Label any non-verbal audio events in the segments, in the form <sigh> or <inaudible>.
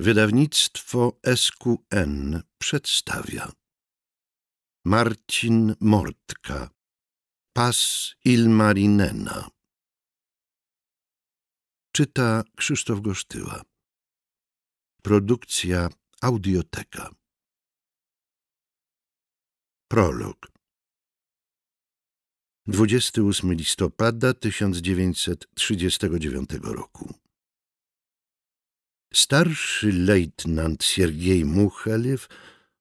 Wydawnictwo SQN przedstawia Marcin Mortka Pas Ilmarinena Czyta Krzysztof Gosztyła Produkcja Audioteka Prolog 28 listopada 1939 roku Starszy lejtnant Siergiej Muchalew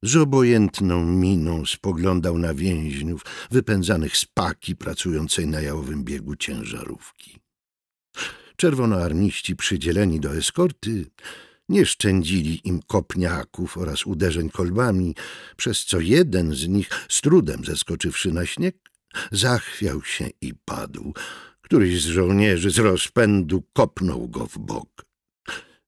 z obojętną miną spoglądał na więźniów wypędzanych z paki pracującej na jałowym biegu ciężarówki. Czerwonoarniści przydzieleni do eskorty nie szczędzili im kopniaków oraz uderzeń kolbami, przez co jeden z nich, z trudem zeskoczywszy na śnieg, zachwiał się i padł. Któryś z żołnierzy z rozpędu kopnął go w bok.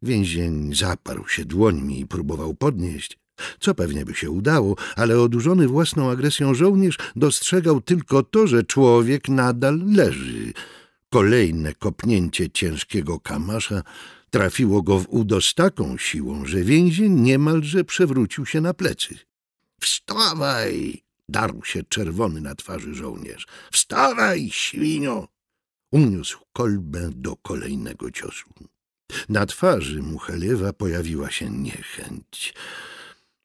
Więzień zaparł się dłońmi i próbował podnieść, co pewnie by się udało, ale odurzony własną agresją żołnierz dostrzegał tylko to, że człowiek nadal leży. Kolejne kopnięcie ciężkiego kamasza trafiło go w udo z taką siłą, że więzień niemalże przewrócił się na plecy. — Wstawaj! — darł się czerwony na twarzy żołnierz. — Wstawaj, świnio! Uniósł kolbę do kolejnego ciosu. Na twarzy muchelewa pojawiła się niechęć.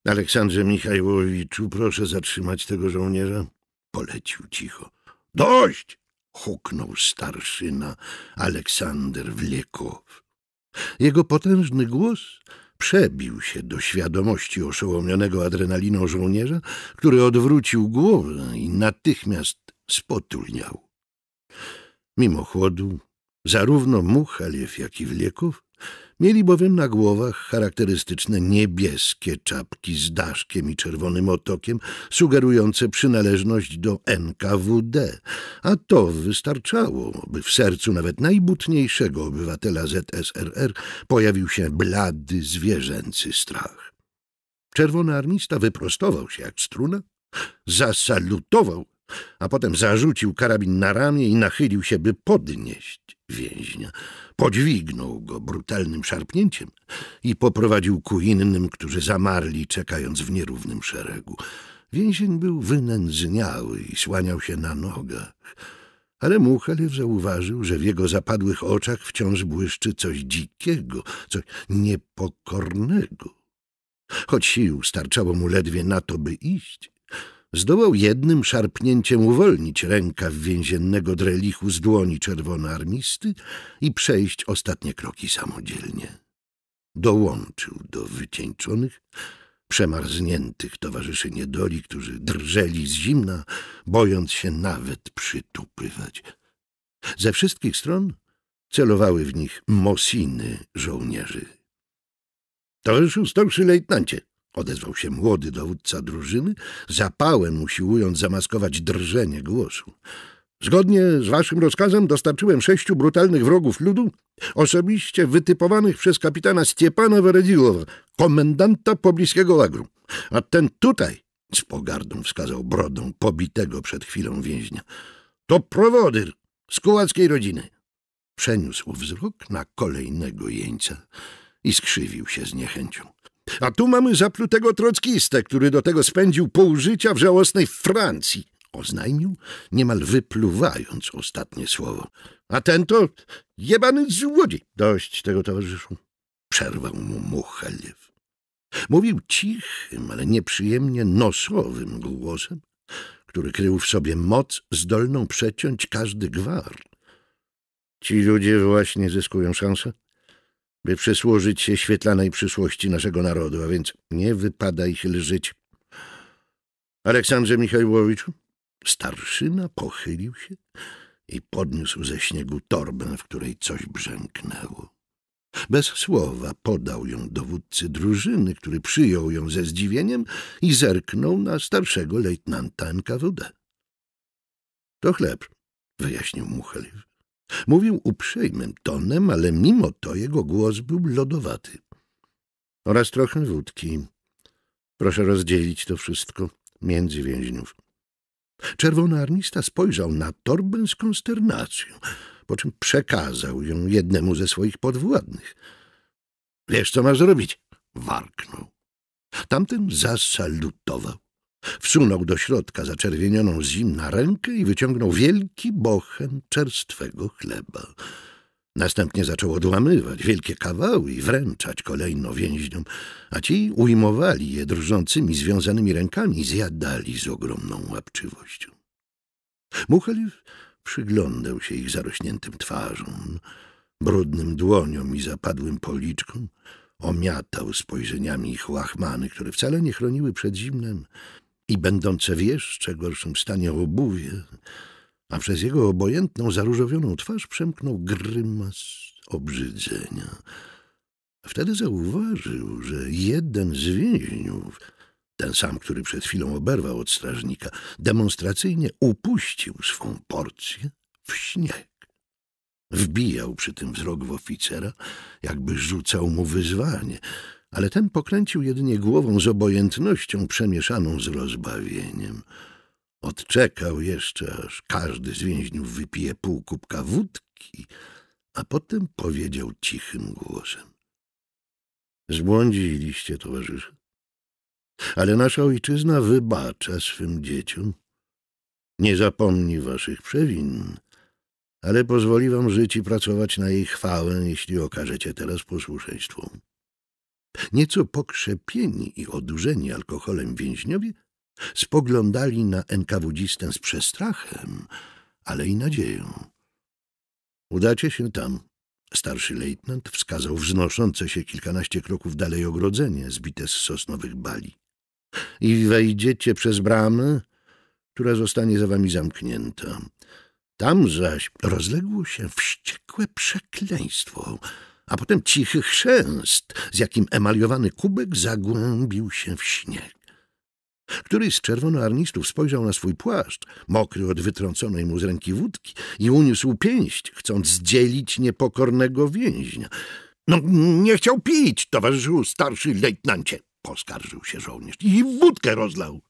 Aleksandrze Michajłowiczu, proszę zatrzymać tego żołnierza. Polecił cicho. Dość! huknął starszyna Aleksander Wlekow. Jego potężny głos przebił się do świadomości oszołomionego adrenaliną żołnierza, który odwrócił głowę i natychmiast spotulniał. Mimo chłodu zarówno much, aliew, jak i wlieków, mieli bowiem na głowach charakterystyczne niebieskie czapki z daszkiem i czerwonym otokiem, sugerujące przynależność do NKWD, a to wystarczało, by w sercu nawet najbutniejszego obywatela ZSRR pojawił się blady, zwierzęcy strach. Czerwony armista wyprostował się jak struna, zasalutował a potem zarzucił karabin na ramię i nachylił się, by podnieść więźnia. Podźwignął go brutalnym szarpnięciem i poprowadził ku innym, którzy zamarli, czekając w nierównym szeregu. Więzień był wynędzniały i słaniał się na nogach, ale Muchalew zauważył, że w jego zapadłych oczach wciąż błyszczy coś dzikiego, coś niepokornego. Choć sił starczało mu ledwie na to, by iść, zdołał jednym szarpnięciem uwolnić rękaw więziennego drelichu z dłoni czerwonoarmisty i przejść ostatnie kroki samodzielnie. Dołączył do wycieńczonych, przemarzniętych towarzyszy niedoli, którzy drżeli z zimna, bojąc się nawet przytupywać. Ze wszystkich stron celowały w nich mosiny żołnierzy. — Towarzyszu starszy lejtnancie! odezwał się młody dowódca drużyny, zapałem usiłując zamaskować drżenie głosu. Zgodnie z waszym rozkazem dostarczyłem sześciu brutalnych wrogów ludu, osobiście wytypowanych przez kapitana Stiepana Weredziłowa, komendanta pobliskiego łagru. A ten tutaj, z pogardą wskazał brodą pobitego przed chwilą więźnia, to prowodyr z kułackiej rodziny. Przeniósł wzrok na kolejnego jeńca i skrzywił się z niechęcią. A tu mamy zaplutego trockistę, który do tego spędził pół życia w żałosnej Francji. Oznajmił, niemal wypluwając ostatnie słowo. A ten to jebany złodziej. Dość tego, towarzyszu. Przerwał mu Mucheliew. Mówił cichym, ale nieprzyjemnie nosowym głosem, który krył w sobie moc zdolną przeciąć każdy gwar. Ci ludzie właśnie zyskują szansę, by przysłużyć się świetlanej przyszłości naszego narodu, a więc nie wypada ich lżyć. Aleksandrze Michajłowicz, starszyna pochylił się i podniósł ze śniegu torbę, w której coś brzęknęło. Bez słowa podał ją dowódcy drużyny, który przyjął ją ze zdziwieniem i zerknął na starszego lejtnanta NKWD. — To chleb — wyjaśnił Mucheliew. Mówił uprzejmym tonem, ale mimo to jego głos był lodowaty. Oraz trochę wódki. Proszę rozdzielić to wszystko między więźniów. Czerwony armista spojrzał na torbę z konsternacją, po czym przekazał ją jednemu ze swoich podwładnych. — Wiesz, co masz zrobić? — warknął. Tamten zasalutował. Wsunął do środka zaczerwienioną zimna rękę i wyciągnął wielki bochen czerstwego chleba. Następnie zaczął odłamywać wielkie kawały i wręczać kolejno więźniom, a ci ujmowali je drżącymi, związanymi rękami i zjadali z ogromną łapczywością. Muchalif przyglądał się ich zarośniętym twarzom, brudnym dłoniom i zapadłym policzkom, omiatał spojrzeniami ich łachmany, które wcale nie chroniły przed zimnem, i będące w jeszcze gorszym stanie obuwie, a przez jego obojętną, zaróżowioną twarz przemknął grymas obrzydzenia. Wtedy zauważył, że jeden z więźniów, ten sam, który przed chwilą oberwał od strażnika, demonstracyjnie upuścił swą porcję w śnieg. Wbijał przy tym wzrok w oficera, jakby rzucał mu wyzwanie — ale ten pokręcił jedynie głową z obojętnością przemieszaną z rozbawieniem. Odczekał jeszcze, aż każdy z więźniów wypije pół kubka wódki, a potem powiedział cichym głosem. Zbłądziliście, towarzysze. Ale nasza ojczyzna wybacza swym dzieciom. Nie zapomni waszych przewin, ale pozwoli wam żyć i pracować na jej chwałę, jeśli okażecie teraz posłuszeństwo. Nieco pokrzepieni i odurzeni alkoholem więźniowie spoglądali na enkawudzistę z przestrachem, ale i nadzieją. Udacie się tam. Starszy lejtnant wskazał wznoszące się kilkanaście kroków dalej ogrodzenie zbite z sosnowych bali. I wejdziecie przez bramę, która zostanie za wami zamknięta. Tam zaś rozległo się wściekłe przekleństwo – a potem cichy chrzęst, z jakim emaliowany kubek zagłębił się w śnieg. Któryś z czerwonoarnistów spojrzał na swój płaszcz, mokry od wytrąconej mu z ręki wódki, i uniósł pięść, chcąc zdzielić niepokornego więźnia. — No, nie chciał pić, towarzyszu starszy lejtnancie! — poskarżył się żołnierz. — I wódkę rozlał!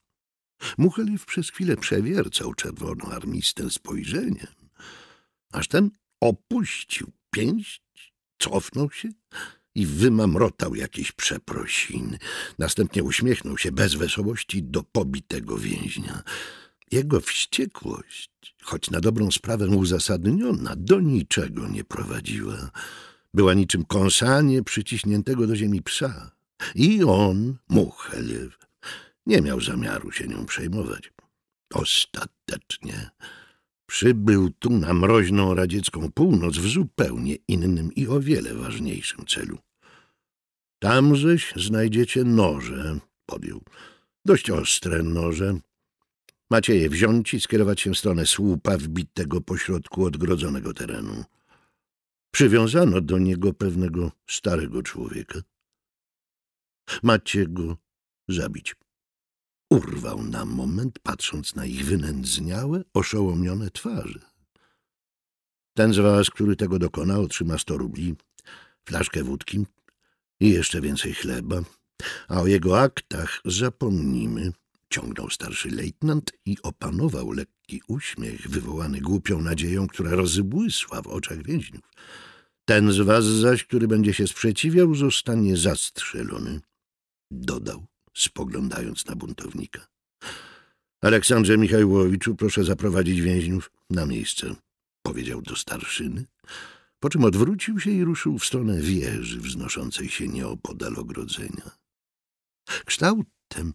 Mucheliew przez chwilę przewiercał czerwonoarmistę spojrzeniem, aż ten opuścił pięść Cofnął się i wymamrotał jakieś przeprosiny. Następnie uśmiechnął się bez wesołości do pobitego więźnia. Jego wściekłość, choć na dobrą sprawę uzasadniona, do niczego nie prowadziła. Była niczym kąsanie przyciśniętego do ziemi psa. I on, Mucheliew, nie miał zamiaru się nią przejmować. Ostatecznie Przybył tu na mroźną radziecką północ w zupełnie innym i o wiele ważniejszym celu. Tamżeś znajdziecie noże, podjął. Dość ostre noże. Macie je wziąć i skierować się w stronę słupa wbitego pośrodku odgrodzonego terenu. Przywiązano do niego pewnego starego człowieka. Macie go zabić. Urwał na moment, patrząc na ich wynędzniałe, oszołomione twarze. Ten z was, który tego dokona, otrzyma sto rubli, flaszkę wódki i jeszcze więcej chleba, a o jego aktach zapomnimy, ciągnął starszy lejtnant i opanował lekki uśmiech wywołany głupią nadzieją, która rozbłysła w oczach więźniów. Ten z was zaś, który będzie się sprzeciwiał, zostanie zastrzelony, dodał spoglądając na buntownika. Aleksandrze Michajłowiczu, proszę zaprowadzić więźniów na miejsce, powiedział do starszyny, po czym odwrócił się i ruszył w stronę wieży wznoszącej się nieopodal ogrodzenia. Kształtem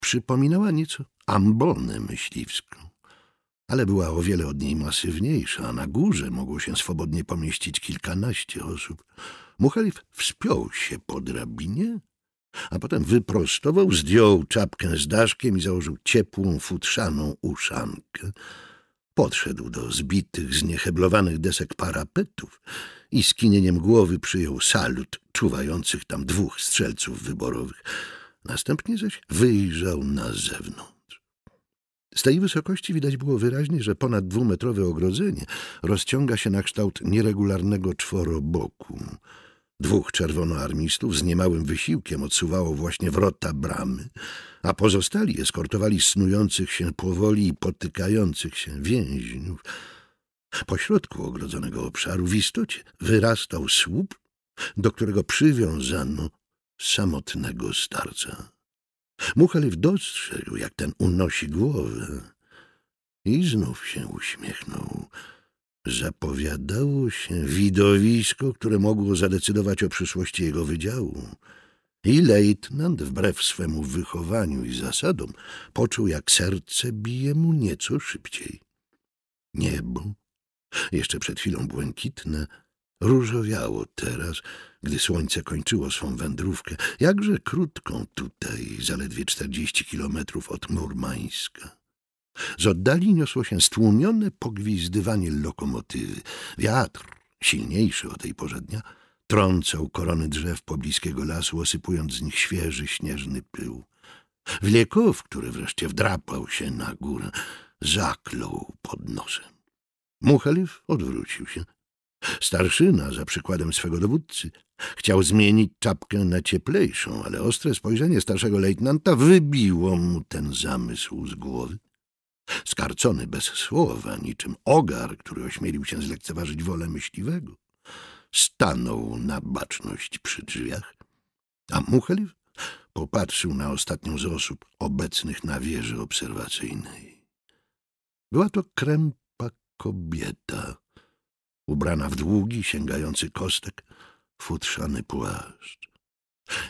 przypominała nieco ambonę myśliwską, ale była o wiele od niej masywniejsza, a na górze mogło się swobodnie pomieścić kilkanaście osób. Muchalif wspiął się po drabinie a potem wyprostował, zdjął czapkę z daszkiem i założył ciepłą, futrzaną uszankę. Podszedł do zbitych, znieheblowanych desek parapetów i skinieniem głowy przyjął salut czuwających tam dwóch strzelców wyborowych. Następnie zaś wyjrzał na zewnątrz. Z tej wysokości widać było wyraźnie, że ponad dwumetrowe ogrodzenie rozciąga się na kształt nieregularnego czworoboku. Dwóch czerwonoarmistów z niemałym wysiłkiem odsuwało właśnie wrota bramy, a pozostali eskortowali snujących się powoli i potykających się więźniów. Pośrodku ogrodzonego obszaru w istocie wyrastał słup, do którego przywiązano samotnego starca. Muchalew dostrzegł, jak ten unosi głowę i znów się uśmiechnął. Zapowiadało się widowisko, które mogło zadecydować o przyszłości jego wydziału. I lejtnant, wbrew swemu wychowaniu i zasadom, poczuł, jak serce bije mu nieco szybciej. Niebo, jeszcze przed chwilą błękitne, różowiało teraz, gdy słońce kończyło swą wędrówkę, jakże krótką tutaj, zaledwie czterdzieści kilometrów od Murmańska. Z oddali niosło się stłumione pogwizdywanie lokomotywy. Wiatr, silniejszy o tej porze dnia, trącał korony drzew pobliskiego lasu, osypując z nich świeży, śnieżny pył. Wlieków, który wreszcie wdrapał się na górę, zaklął pod nosem. Muchalew odwrócił się. Starszyna, za przykładem swego dowódcy, chciał zmienić czapkę na cieplejszą, ale ostre spojrzenie starszego lejtnanta wybiło mu ten zamysł z głowy skarcony bez słowa, niczym ogar, który ośmielił się zlekceważyć wolę myśliwego, stanął na baczność przy drzwiach, a Muchel popatrzył na ostatnią z osób obecnych na wieży obserwacyjnej. Była to krępa kobieta, ubrana w długi, sięgający kostek, futrzany płaszcz.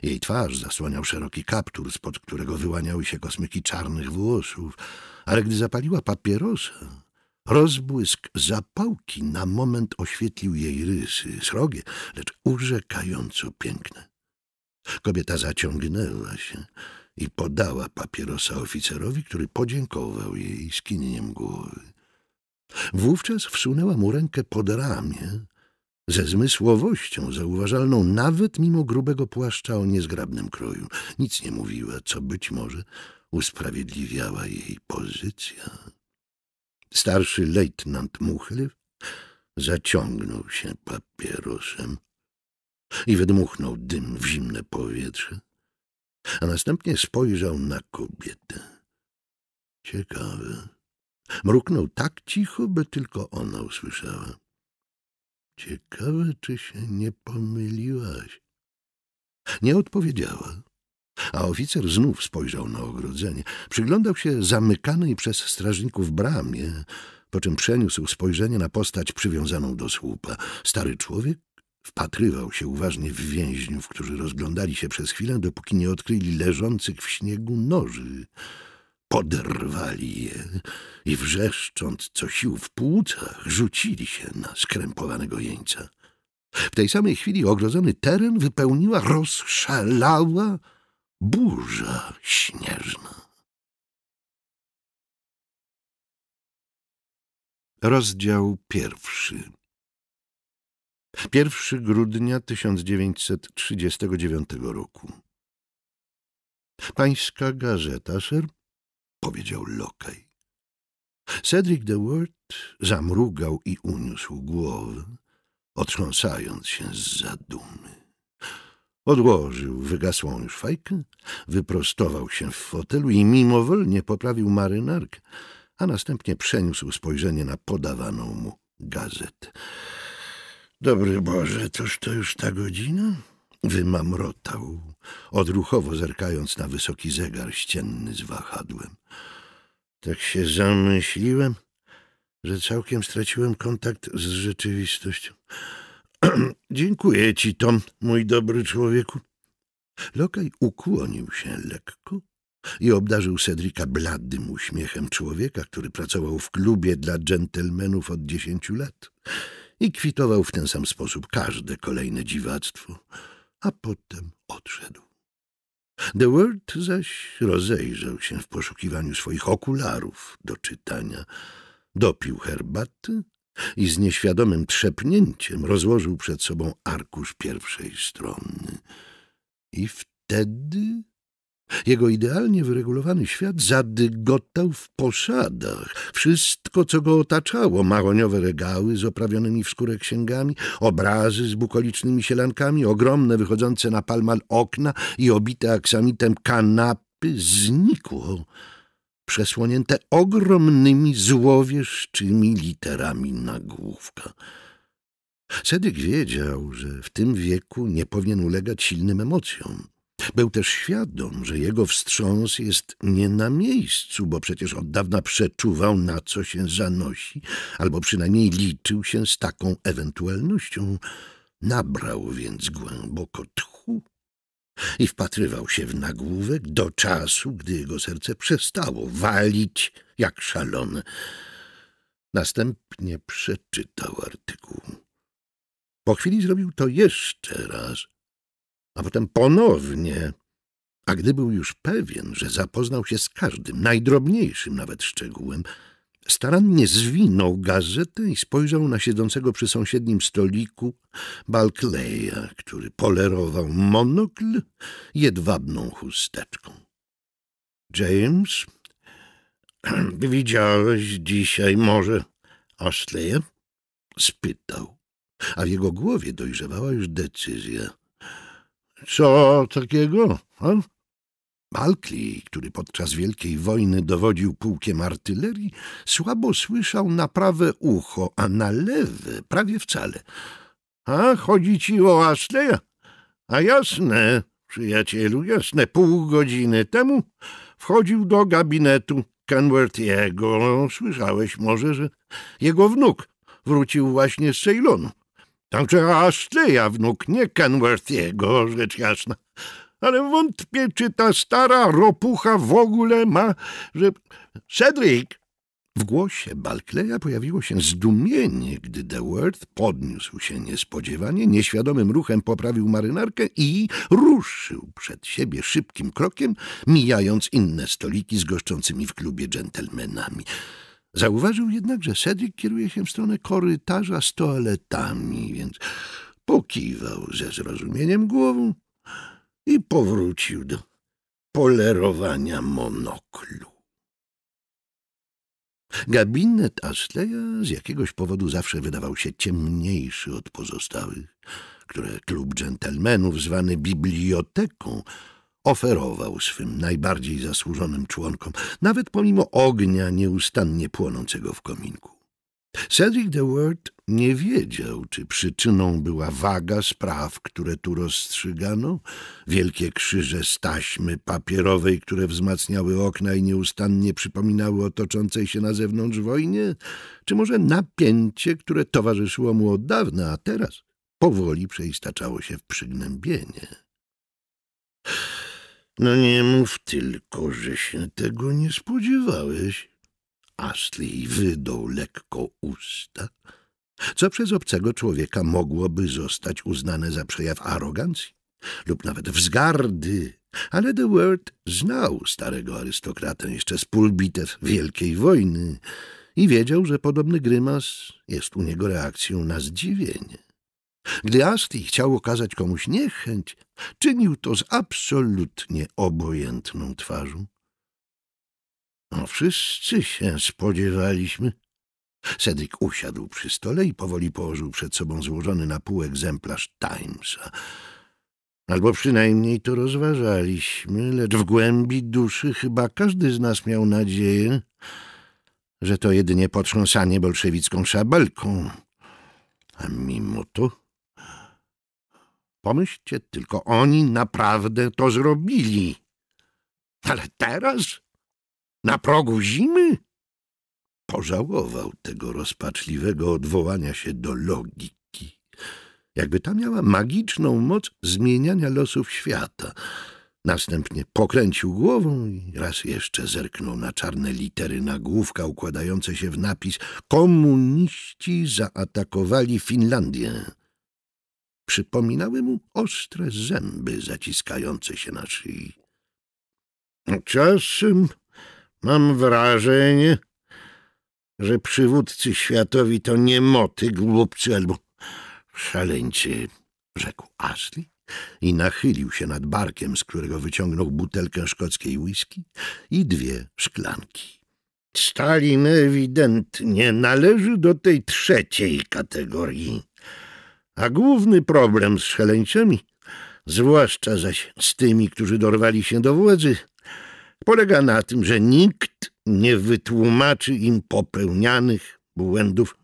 Jej twarz zasłaniał szeroki kaptur, spod którego wyłaniały się kosmyki czarnych włosów, ale gdy zapaliła papierosa, rozbłysk zapałki na moment oświetlił jej rysy, srogie, lecz urzekająco piękne. Kobieta zaciągnęła się i podała papierosa oficerowi, który podziękował jej skinieniem głowy. Wówczas wsunęła mu rękę pod ramię ze zmysłowością zauważalną nawet mimo grubego płaszcza o niezgrabnym kroju. Nic nie mówiła, co być może usprawiedliwiała jej pozycja. Starszy lejtnant Muchlew zaciągnął się papierosem i wydmuchnął dym w zimne powietrze, a następnie spojrzał na kobietę. Ciekawe. Mruknął tak cicho, by tylko ona usłyszała. Ciekawe, czy się nie pomyliłaś. Nie odpowiedziała, a oficer znów spojrzał na ogrodzenie. Przyglądał się zamykanej przez strażników bramie, po czym przeniósł spojrzenie na postać przywiązaną do słupa. Stary człowiek wpatrywał się uważnie w więźniów, którzy rozglądali się przez chwilę, dopóki nie odkryli leżących w śniegu noży. Poderwali je i wrzeszcząc co sił w płucach, rzucili się na skrępowanego jeńca. W tej samej chwili ogrodzony teren wypełniła rozszalała burza śnieżna. Rozdział pierwszy. 1 grudnia 1939 roku. Pańska Gazeta Sierp powiedział lokaj. Cedric de Word zamrugał i uniósł głowę, otrząsając się z zadumy. Odłożył wygasłą już fajkę, wyprostował się w fotelu i mimowolnie poprawił marynarkę, a następnie przeniósł spojrzenie na podawaną mu gazetę. — Dobry Boże, toż to już ta godzina? Wymamrotał, odruchowo zerkając na wysoki zegar ścienny z wahadłem. Tak się zamyśliłem, że całkiem straciłem kontakt z rzeczywistością. <clears throat> Dziękuję ci, Tom, mój dobry człowieku. Lokaj ukłonił się lekko i obdarzył Cedrika bladym uśmiechem człowieka, który pracował w klubie dla dżentelmenów od dziesięciu lat i kwitował w ten sam sposób każde kolejne dziwactwo a potem odszedł. The World zaś rozejrzał się w poszukiwaniu swoich okularów do czytania, dopił herbaty i z nieświadomym trzepnięciem rozłożył przed sobą arkusz pierwszej strony. I wtedy jego idealnie wyregulowany świat zadygotał w posadach. Wszystko, co go otaczało, maroniowe regały z oprawionymi w skórę księgami, obrazy z bukolicznymi sielankami, ogromne wychodzące na palmal okna i obite aksamitem kanapy, znikło, przesłonięte ogromnymi złowieszczymi literami nagłówka. Sedyk wiedział, że w tym wieku nie powinien ulegać silnym emocjom. Był też świadom, że jego wstrząs jest nie na miejscu, bo przecież od dawna przeczuwał, na co się zanosi, albo przynajmniej liczył się z taką ewentualnością. Nabrał więc głęboko tchu i wpatrywał się w nagłówek do czasu, gdy jego serce przestało walić jak szalone. Następnie przeczytał artykuł. Po chwili zrobił to jeszcze raz – a potem ponownie. A gdy był już pewien, że zapoznał się z każdym, najdrobniejszym nawet szczegółem, starannie zwinął gazetę i spojrzał na siedzącego przy sąsiednim stoliku balkleja, który polerował monokl jedwabną chusteczką. James, <clears throat> widziałeś dzisiaj może Ashleya? spytał, a w jego głowie dojrzewała już decyzja. Co takiego? A? Malkley, który podczas Wielkiej Wojny dowodził pułkiem artylerii, słabo słyszał na prawe ucho, a na lewe prawie wcale. A, chodzi ci o Asleja? A jasne, przyjacielu, jasne, pół godziny temu wchodził do gabinetu Kenworthiego. Słyszałeś może, że jego wnuk wrócił właśnie z Ceylonu. Także aż ja wnuk, nie Kenworthiego, rzecz jasna. Ale wątpię, czy ta stara ropucha w ogóle ma, że... Cedric! W głosie Balkleya pojawiło się zdumienie, gdy Deworth podniósł się niespodziewanie, nieświadomym ruchem poprawił marynarkę i ruszył przed siebie szybkim krokiem, mijając inne stoliki z goszczącymi w klubie dżentelmenami. Zauważył jednak, że Cedric kieruje się w stronę korytarza z toaletami, więc pokiwał ze zrozumieniem głową i powrócił do polerowania monoklu. Gabinet Asleya z jakiegoś powodu zawsze wydawał się ciemniejszy od pozostałych, które klub dżentelmenów zwany biblioteką oferował swym najbardziej zasłużonym członkom, nawet pomimo ognia nieustannie płonącego w kominku. Cedric de Word nie wiedział, czy przyczyną była waga spraw, które tu rozstrzygano, wielkie krzyże z taśmy papierowej, które wzmacniały okna i nieustannie przypominały o toczącej się na zewnątrz wojnie, czy może napięcie, które towarzyszyło mu od dawna, a teraz powoli przeistaczało się w przygnębienie. No nie mów tylko, że się tego nie spodziewałeś. Astley wydął lekko usta, co przez obcego człowieka mogłoby zostać uznane za przejaw arogancji lub nawet wzgardy, ale The Word znał starego arystokratę jeszcze z pulbitew Wielkiej Wojny i wiedział, że podobny grymas jest u niego reakcją na zdziwienie. Gdy Astley chciał okazać komuś niechęć, Czynił to z absolutnie obojętną twarzą. No, wszyscy się spodziewaliśmy. Cedric usiadł przy stole i powoli położył przed sobą złożony na pół egzemplarz Timesa. Albo przynajmniej to rozważaliśmy, lecz w głębi duszy chyba każdy z nas miał nadzieję, że to jedynie potrząsanie bolszewicką szabelką. A mimo to Pomyślcie, tylko oni naprawdę to zrobili. Ale teraz? Na progu zimy? Pożałował tego rozpaczliwego odwołania się do logiki. Jakby ta miała magiczną moc zmieniania losów świata. Następnie pokręcił głową i raz jeszcze zerknął na czarne litery nagłówka układające się w napis Komuniści zaatakowali Finlandię przypominały mu ostre zęby zaciskające się na szyi. Czasem mam wrażenie, że przywódcy światowi to niemoty, głupcy albo szaleńcy, rzekł Ashley i nachylił się nad barkiem, z którego wyciągnął butelkę szkockiej whisky i dwie szklanki. Stalin ewidentnie należy do tej trzeciej kategorii. A główny problem z szaleńcami, zwłaszcza zaś z tymi, którzy dorwali się do władzy, polega na tym, że nikt nie wytłumaczy im popełnianych błędów.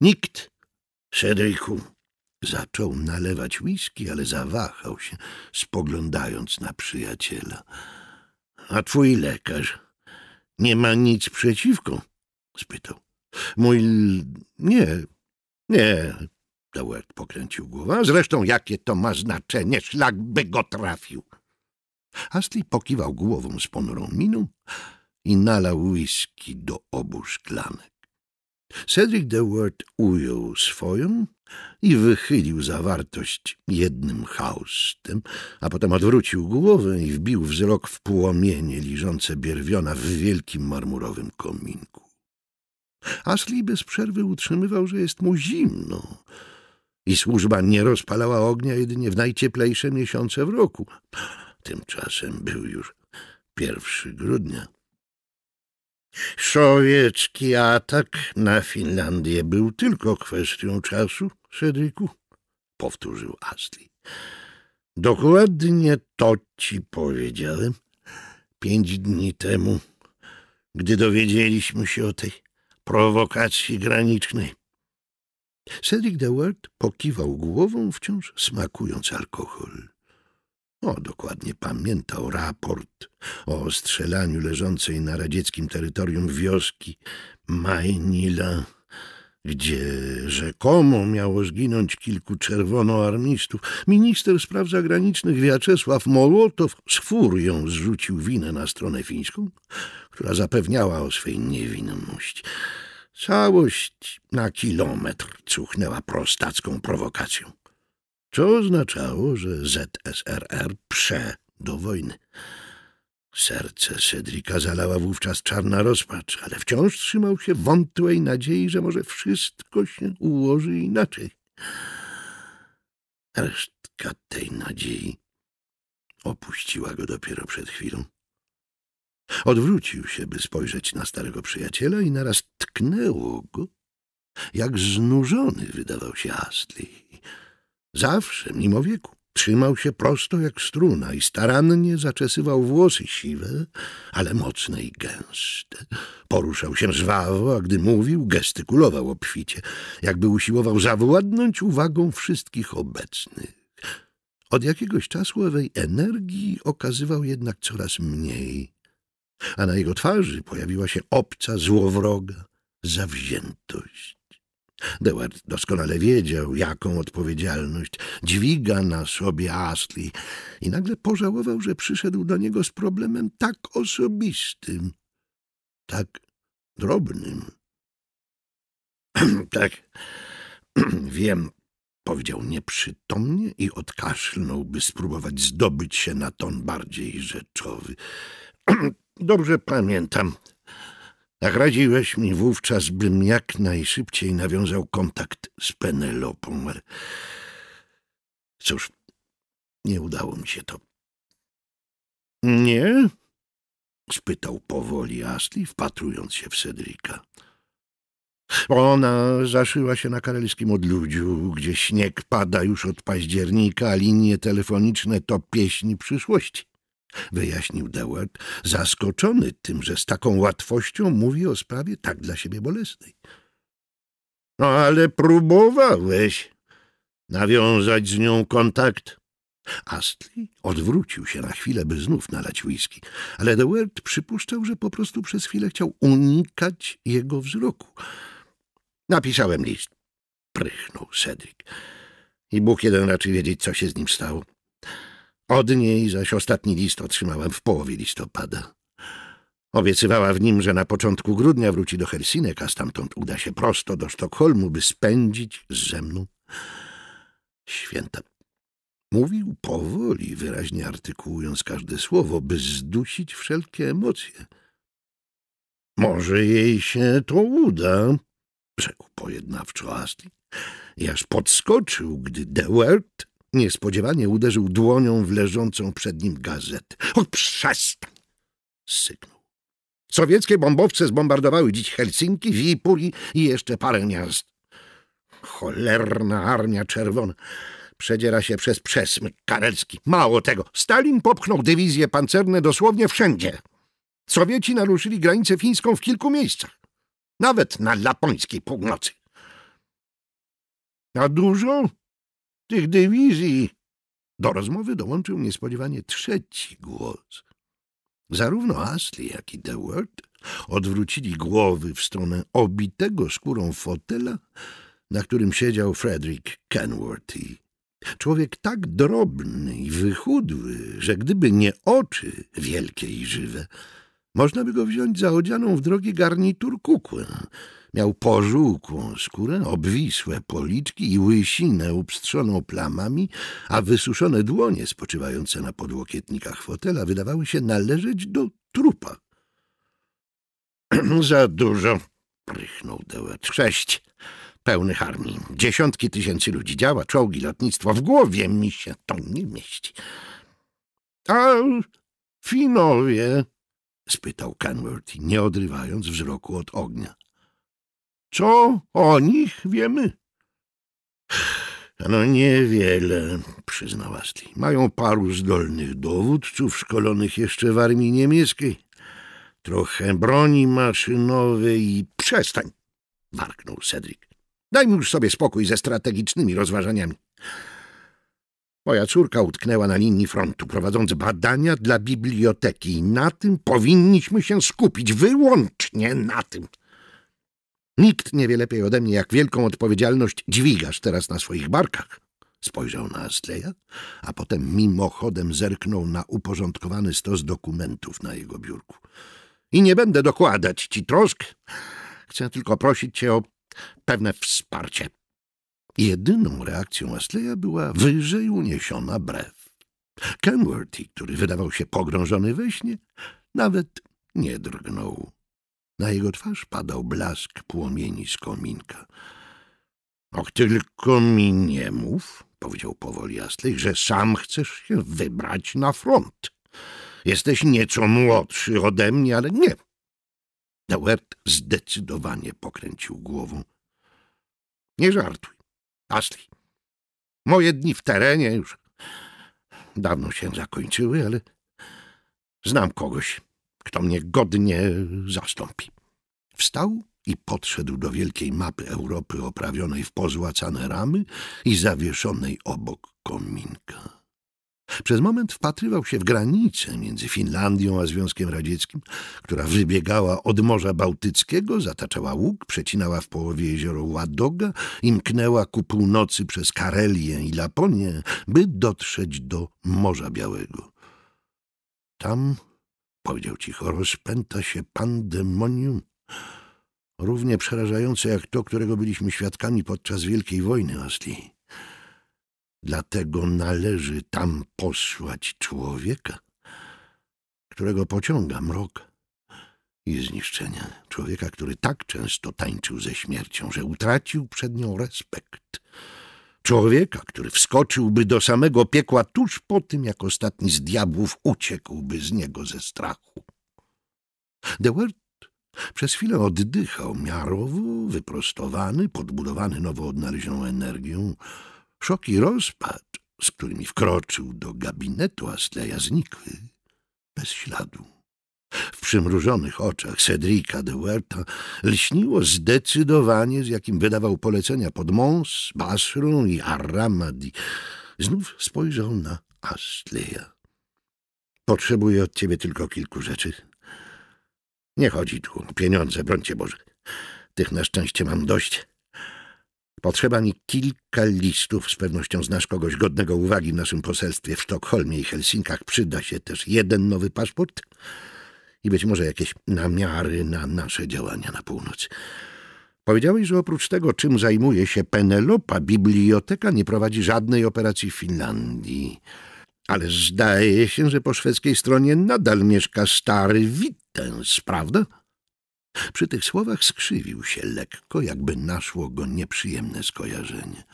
Nikt, Cedricu zaczął nalewać whisky, ale zawahał się, spoglądając na przyjaciela. A twój lekarz nie ma nic przeciwko? spytał. Mój... nie, nie, Dewert pokręcił głowę. A zresztą jakie to ma znaczenie? Szlak by go trafił. Astley pokiwał głową z ponurą miną i nalał whisky do obu szklanek. Cedric Dewert ujął swoją i wychylił zawartość jednym haustem, a potem odwrócił głowę i wbił wzrok w płomienie liżące bierwiona w wielkim marmurowym kominku. Asli bez przerwy utrzymywał, że jest mu zimno, i służba nie rozpalała ognia jedynie w najcieplejsze miesiące w roku. Tymczasem był już pierwszy grudnia. Sowiecki atak na Finlandię był tylko kwestią czasu, Sedriku, powtórzył Astley. Dokładnie to ci powiedziałem pięć dni temu, gdy dowiedzieliśmy się o tej prowokacji granicznej. Cedric Dewert pokiwał głową, wciąż smakując alkohol. O, dokładnie pamiętał raport o strzelaniu leżącej na radzieckim terytorium wioski Majnila, gdzie rzekomo miało zginąć kilku czerwonoarmistów. Minister spraw zagranicznych Wiaczesław Molotow z furią zrzucił winę na stronę fińską, która zapewniała o swej niewinności. Całość na kilometr cuchnęła prostacką prowokacją, co oznaczało, że ZSRR prze do wojny. Serce Cedrika zalała wówczas czarna rozpacz, ale wciąż trzymał się wątłej nadziei, że może wszystko się ułoży inaczej. Resztka tej nadziei opuściła go dopiero przed chwilą. Odwrócił się, by spojrzeć na starego przyjaciela i naraz tknęło go, jak znużony wydawał się Astley. Zawsze, mimo wieku, trzymał się prosto jak struna i starannie zaczesywał włosy siwe, ale mocne i gęste. Poruszał się żwawo, a gdy mówił, gestykulował obficie, jakby usiłował zawładnąć uwagą wszystkich obecnych. Od jakiegoś czasu owej energii okazywał jednak coraz mniej – a na jego twarzy pojawiła się obca, złowroga zawziętość. Deward doskonale wiedział, jaką odpowiedzialność dźwiga na sobie Astley i nagle pożałował, że przyszedł do niego z problemem tak osobistym, tak drobnym. <clears throat> — Tak, <clears throat> wiem — powiedział nieprzytomnie i odkaszlnął, by spróbować zdobyć się na ton bardziej rzeczowy. <clears throat> — Dobrze pamiętam. Nagradziłeś mi wówczas, bym jak najszybciej nawiązał kontakt z Penelopą. Cóż, nie udało mi się to. Nie? spytał powoli Asli, wpatrując się w Cedrika. Ona zaszyła się na karelskim odludziu, gdzie śnieg pada już od października, a linie telefoniczne to pieśni przyszłości. Wyjaśnił Deward, zaskoczony tym, że z taką łatwością mówi o sprawie tak dla siebie bolesnej. — No ale próbowałeś nawiązać z nią kontakt. Astley odwrócił się na chwilę, by znów nalać whisky, ale Deward przypuszczał, że po prostu przez chwilę chciał unikać jego wzroku. Napisałem list. Prychnął Cedric. I Bóg jeden raczy wiedzieć, co się z nim stało. Od niej zaś ostatni list otrzymałem w połowie listopada. Obiecywała w nim, że na początku grudnia wróci do Helsinek, a stamtąd uda się prosto do Sztokholmu, by spędzić ze mną święta. Mówił powoli, wyraźnie artykułując każde słowo, by zdusić wszelkie emocje. Może jej się to uda, rzekł pojednawczo Astley. Jaż podskoczył, gdy Dewert Niespodziewanie uderzył dłonią w leżącą przed nim gazetę. — O, przestań! — syknął. Sowieckie bombowce zbombardowały dziś Helsinki, Wipuli i jeszcze parę miast. Cholerna Armia Czerwona przedziera się przez przesmyk karelski. Mało tego, Stalin popchnął dywizje pancerne dosłownie wszędzie. Sowieci naruszyli granicę fińską w kilku miejscach, nawet na lapońskiej północy. A dużo? tych dywizji. Do rozmowy dołączył niespodziewanie trzeci głos. Zarówno Astley, jak i Deward odwrócili głowy w stronę obitego skórą fotela, na którym siedział Frederick Kenworthy. Człowiek tak drobny i wychudły, że gdyby nie oczy wielkie i żywe, można by go wziąć za odzianą w drogi garnitur kukłę, Miał pożółkłą skórę, obwisłe policzki i łysinę upstrzoną plamami, a wysuszone dłonie spoczywające na podłokietnikach fotela wydawały się należeć do trupa. <clears throat> Za dużo, prychnął Dełet. Sześć pełnych armii, dziesiątki tysięcy ludzi działa, czołgi, lotnictwo. W głowie mi się to nie mieści. A Finowie? spytał Canworthy, nie odrywając wzroku od ognia. Co o nich wiemy? No niewiele, przyznała Astley. Mają paru zdolnych dowódców szkolonych jeszcze w armii niemieckiej. Trochę broni maszynowej i przestań, warknął Cedric. Dajmy już sobie spokój ze strategicznymi rozważaniami. Moja córka utknęła na linii frontu, prowadząc badania dla biblioteki. i Na tym powinniśmy się skupić, wyłącznie na tym. Nikt nie wie lepiej ode mnie, jak wielką odpowiedzialność dźwigasz teraz na swoich barkach. Spojrzał na Astleja, a potem mimochodem zerknął na uporządkowany stos dokumentów na jego biurku. I nie będę dokładać ci trosk. Chcę tylko prosić cię o pewne wsparcie. Jedyną reakcją Astleja była wyżej uniesiona brew. Kenworthy, który wydawał się pogrążony we śnie, nawet nie drgnął. Na jego twarz padał blask płomieni z kominka. No, — Och, tylko mi nie mów — powiedział powoli Jastrych — że sam chcesz się wybrać na front. Jesteś nieco młodszy ode mnie, ale nie. Nauert zdecydowanie pokręcił głową. — Nie żartuj, Astley. Moje dni w terenie już dawno się zakończyły, ale znam kogoś, kto mnie godnie zastąpi. Wstał i podszedł do wielkiej mapy Europy oprawionej w pozłacane ramy i zawieszonej obok kominka. Przez moment wpatrywał się w granicę między Finlandią a Związkiem Radzieckim, która wybiegała od Morza Bałtyckiego, zataczała łuk, przecinała w połowie jezioro Ładoga i mknęła ku północy przez Karelię i Laponię, by dotrzeć do Morza Białego. Tam powiedział cicho, rozpęta się pandemonium, równie przerażające jak to, którego byliśmy świadkami podczas Wielkiej Wojny, Asli. Dlatego należy tam posłać człowieka, którego pociąga mrok i zniszczenia. Człowieka, który tak często tańczył ze śmiercią, że utracił przed nią respekt. Człowieka, który wskoczyłby do samego piekła tuż po tym, jak ostatni z diabłów uciekłby z niego ze strachu. Dewert przez chwilę oddychał miarowo, wyprostowany, podbudowany nowo odnalezioną energią. Szok i rozpacz, z którymi wkroczył do gabinetu Astleja, znikły bez śladu. W przymrużonych oczach Cedrika de Huerta lśniło zdecydowanie, z jakim wydawał polecenia pod Mons, Basrą i Aramadi. Znów spojrzał na Astleja. Potrzebuję od ciebie tylko kilku rzeczy. Nie chodzi tu o pieniądze, brońcie Boże. Tych na szczęście mam dość. Potrzeba mi kilka listów, z pewnością znasz kogoś godnego uwagi w naszym poselstwie w Sztokholmie i Helsinkach. Przyda się też jeden nowy paszport i być może jakieś namiary na nasze działania na północ. Powiedziałeś, że oprócz tego, czym zajmuje się Penelopa, biblioteka nie prowadzi żadnej operacji w Finlandii. Ale zdaje się, że po szwedzkiej stronie nadal mieszka stary Wittens, prawda? Przy tych słowach skrzywił się lekko, jakby naszło go nieprzyjemne skojarzenie.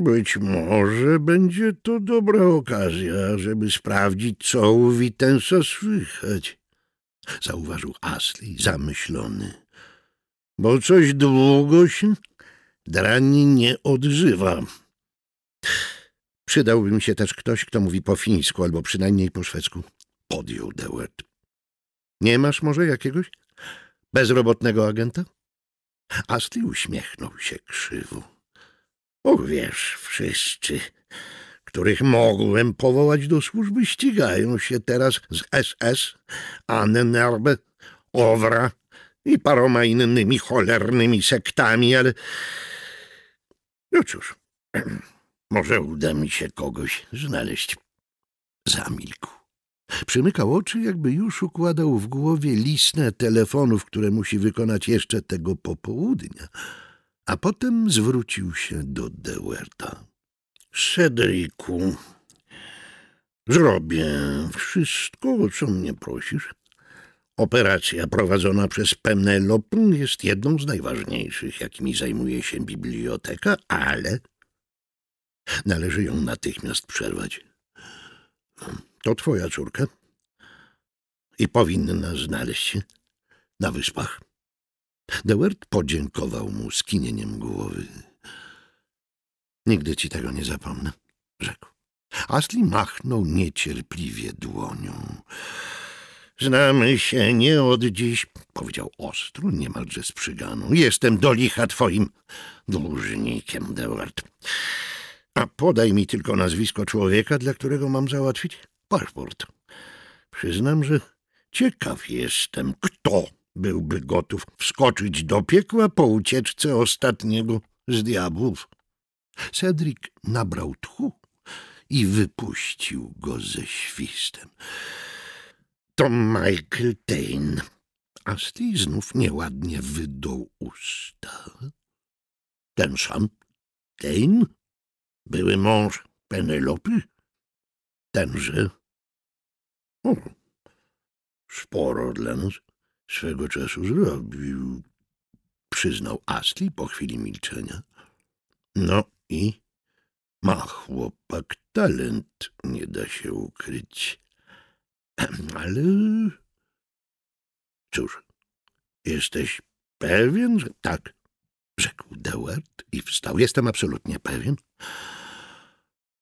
Być może będzie to dobra okazja, żeby sprawdzić, co u Witensa słychać, zauważył Asli, zamyślony. Bo coś długo się drani nie odżywa. Przydałby mi się też ktoś, kto mówi po fińsku albo przynajmniej po szwedzku. Podjął Dewert. Nie masz może jakiegoś bezrobotnego agenta? Asli uśmiechnął się krzywo. Och, wiesz, wszyscy, których mogłem powołać do służby, ścigają się teraz z SS, Annenerbe, Owra i paroma innymi cholernymi sektami, ale... No cóż, <clears throat> może uda mi się kogoś znaleźć. Zamilkł. Przymykał oczy, jakby już układał w głowie listę telefonów, które musi wykonać jeszcze tego popołudnia a potem zwrócił się do Dewerta. — Cedriku, zrobię wszystko, o co mnie prosisz. Operacja prowadzona przez Penelopę jest jedną z najważniejszych, jakimi zajmuje się biblioteka, ale należy ją natychmiast przerwać. To twoja córka i powinna znaleźć się na wyspach. Dewert podziękował mu skinieniem głowy. Nigdy ci tego nie zapomnę, rzekł. Asli machnął niecierpliwie dłonią. Znamy się nie od dziś, powiedział ostro, niemalże przyganą. Jestem do licha twoim dłużnikiem, Dewart. A podaj mi tylko nazwisko człowieka, dla którego mam załatwić paszport. Przyznam, że ciekaw jestem, kto byłby gotów wskoczyć do piekła po ucieczce ostatniego z diabłów. Cedric nabrał tchu i wypuścił go ze świstem. To Michael Tain. Astley znów nieładnie wydął usta. Ten sam Tain? Były mąż Penelopy? Tenże? O, sporo dla nas. Swego czasu zrobił, przyznał Asli po chwili milczenia. No i ma chłopak talent, nie da się ukryć. <clears throat> Ale cóż, jesteś pewien, że tak? Rzekł Dewart i wstał. Jestem absolutnie pewien.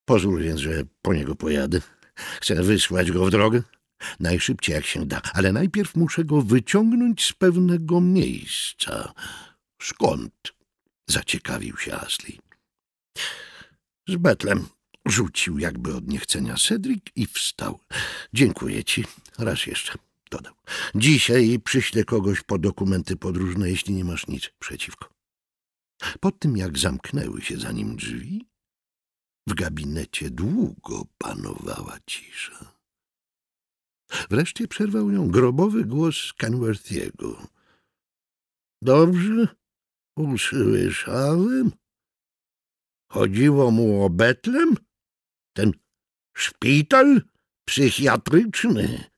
Pozwól więc, że po niego pojadę. Chcę wysłać go w drogę. Najszybciej jak się da, ale najpierw muszę go wyciągnąć z pewnego miejsca. Skąd? Zaciekawił się Asli. Z Betlem. Rzucił jakby od niechcenia Cedric i wstał. Dziękuję ci. Raz jeszcze. Dodał. Dzisiaj przyślę kogoś po dokumenty podróżne, jeśli nie masz nic przeciwko. Po tym, jak zamknęły się za nim drzwi, w gabinecie długo panowała cisza. Wreszcie przerwał nią grobowy głos Kenworthiego. — Dobrze usłyszałem. Chodziło mu o Betlem? Ten szpital psychiatryczny?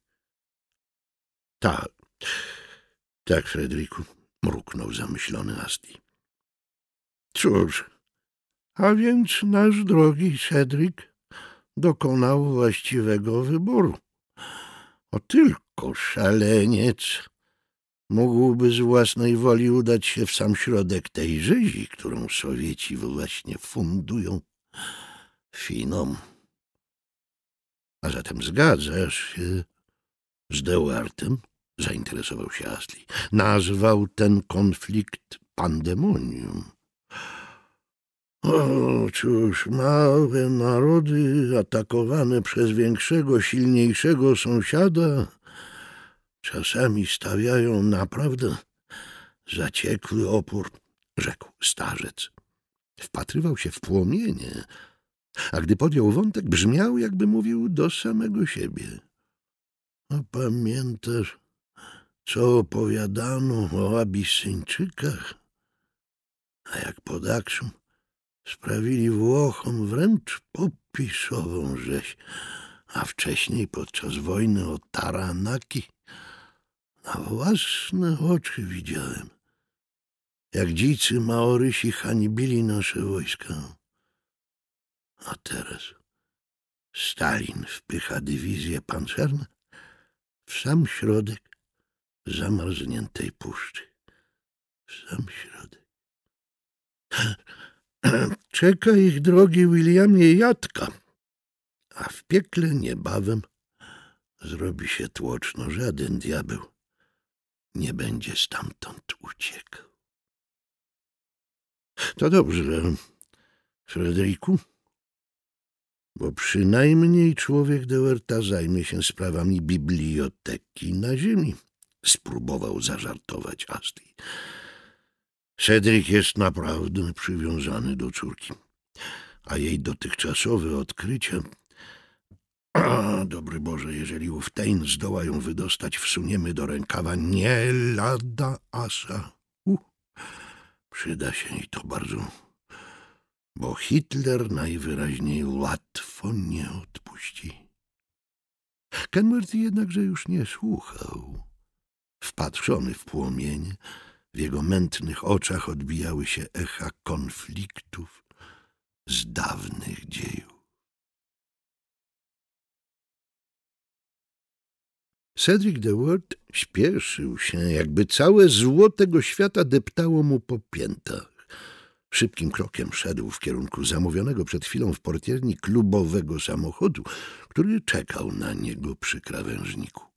— Tak, tak, Fredriku — mruknął zamyślony Asti. — Cóż, a więc nasz drogi Cedric dokonał właściwego wyboru. O tylko szaleniec mógłby z własnej woli udać się w sam środek tej rzezi, którą Sowieci właśnie fundują Finom. A zatem zgadzasz się z Dewartem? Zainteresował się Asli. Nazwał ten konflikt pandemonium. O, cóż, małe narody atakowane przez większego, silniejszego sąsiada czasami stawiają naprawdę zaciekły opór, rzekł starzec. Wpatrywał się w płomienie, a gdy podjął wątek, brzmiał, jakby mówił do samego siebie. A pamiętasz, co opowiadano o Abisyńczykach? A jak pod Akszum sprawili Włochom wręcz popisową rzeź, a wcześniej podczas wojny o Taranaki na własne oczy widziałem, jak dzicy Maorysi hanibili nasze wojska. A teraz Stalin wpycha dywizję pancerne w sam środek zamarzniętej puszczy. W sam środek. <clears throat> Czeka ich drogi Williamie jadka, a w piekle niebawem zrobi się tłoczno. Żaden diabeł nie będzie stamtąd uciekł. To dobrze, Frederiku, bo przynajmniej człowiek Dewerta zajmie się sprawami biblioteki na ziemi. Spróbował zażartować Astley. Cedric jest naprawdę przywiązany do córki, a jej dotychczasowe odkrycie... A, <clears throat> dobry Boże, jeżeli ów Tain zdoła ją wydostać, wsuniemy do rękawa nie lada asa. przyda się jej to bardzo, bo Hitler najwyraźniej łatwo nie odpuści. Kenworthy jednakże już nie słuchał. Wpatrzony w płomienie, w jego mętnych oczach odbijały się echa konfliktów z dawnych dziejów. Cedric de Ward śpieszył się, jakby całe zło tego świata deptało mu po piętach. Szybkim krokiem szedł w kierunku zamówionego przed chwilą w portierni klubowego samochodu, który czekał na niego przy krawężniku.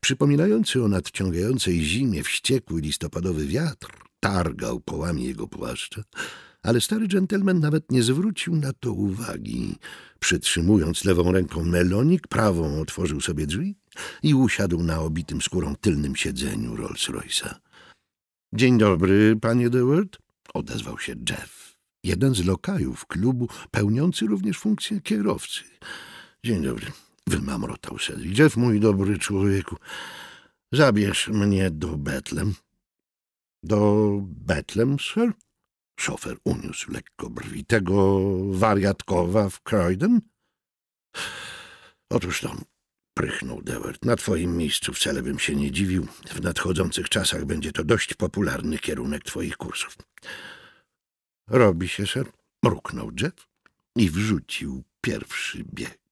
Przypominający o nadciągającej zimie wściekły listopadowy wiatr targał połami jego płaszcza, ale stary dżentelmen nawet nie zwrócił na to uwagi. Przytrzymując lewą ręką melonik, prawą otworzył sobie drzwi i usiadł na obitym skórą tylnym siedzeniu Rolls-Royce'a. — Dzień dobry, panie Deward — odezwał się Jeff, jeden z lokajów klubu, pełniący również funkcję kierowcy. — Dzień dobry wymamrotał Jeff, mój dobry człowieku, zabierz mnie do Betlem. Do Betlem, sir? Szofer uniósł lekko brwi. Tego wariatkowa w Croydon? Otóż tam prychnął Dewert, na twoim miejscu wcale bym się nie dziwił. W nadchodzących czasach będzie to dość popularny kierunek twoich kursów. Robi się, sir, mruknął Jeff i wrzucił pierwszy bieg.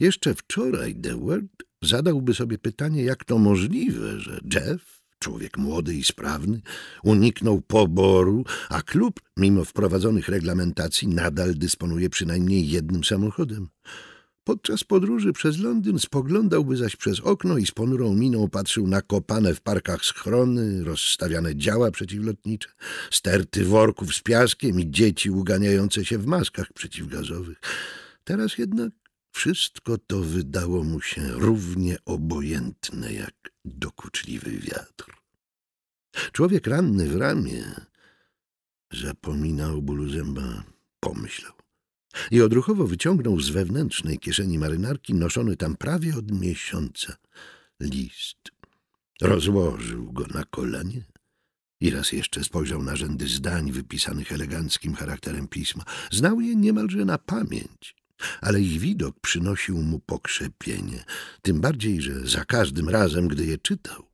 Jeszcze wczoraj Deward zadałby sobie pytanie, jak to możliwe, że Jeff, człowiek młody i sprawny, uniknął poboru, a klub, mimo wprowadzonych reglamentacji, nadal dysponuje przynajmniej jednym samochodem. Podczas podróży przez Londyn spoglądałby zaś przez okno i z ponurą miną patrzył na kopane w parkach schrony, rozstawiane działa przeciwlotnicze, sterty worków z piaskiem i dzieci uganiające się w maskach przeciwgazowych. Teraz jednak wszystko to wydało mu się równie obojętne jak dokuczliwy wiatr. Człowiek ranny w ramię zapominał bólu zęba, pomyślał. I odruchowo wyciągnął z wewnętrznej kieszeni marynarki noszony tam prawie od miesiąca list. Rozłożył go na kolanie i raz jeszcze spojrzał na rzędy zdań wypisanych eleganckim charakterem pisma. Znał je niemalże na pamięć ale ich widok przynosił mu pokrzepienie, tym bardziej, że za każdym razem, gdy je czytał,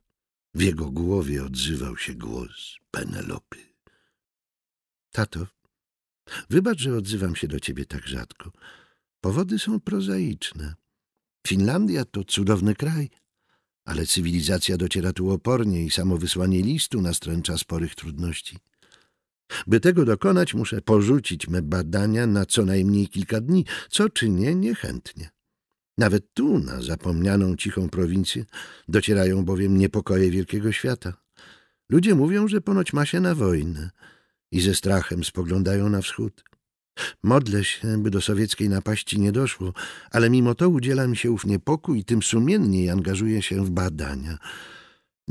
w jego głowie odzywał się głos Penelopy. Tato, wybacz, że odzywam się do ciebie tak rzadko. Powody są prozaiczne. Finlandia to cudowny kraj, ale cywilizacja dociera tu opornie i samo wysłanie listu nastręcza sporych trudności. By tego dokonać, muszę porzucić me badania na co najmniej kilka dni, co czynię niechętnie. Nawet tu, na zapomnianą cichą prowincję, docierają bowiem niepokoje wielkiego świata. Ludzie mówią, że ponoć ma się na wojnę i ze strachem spoglądają na wschód. Modlę się, by do sowieckiej napaści nie doszło, ale mimo to udziela mi się ów niepokój i tym sumienniej angażuję się w badania –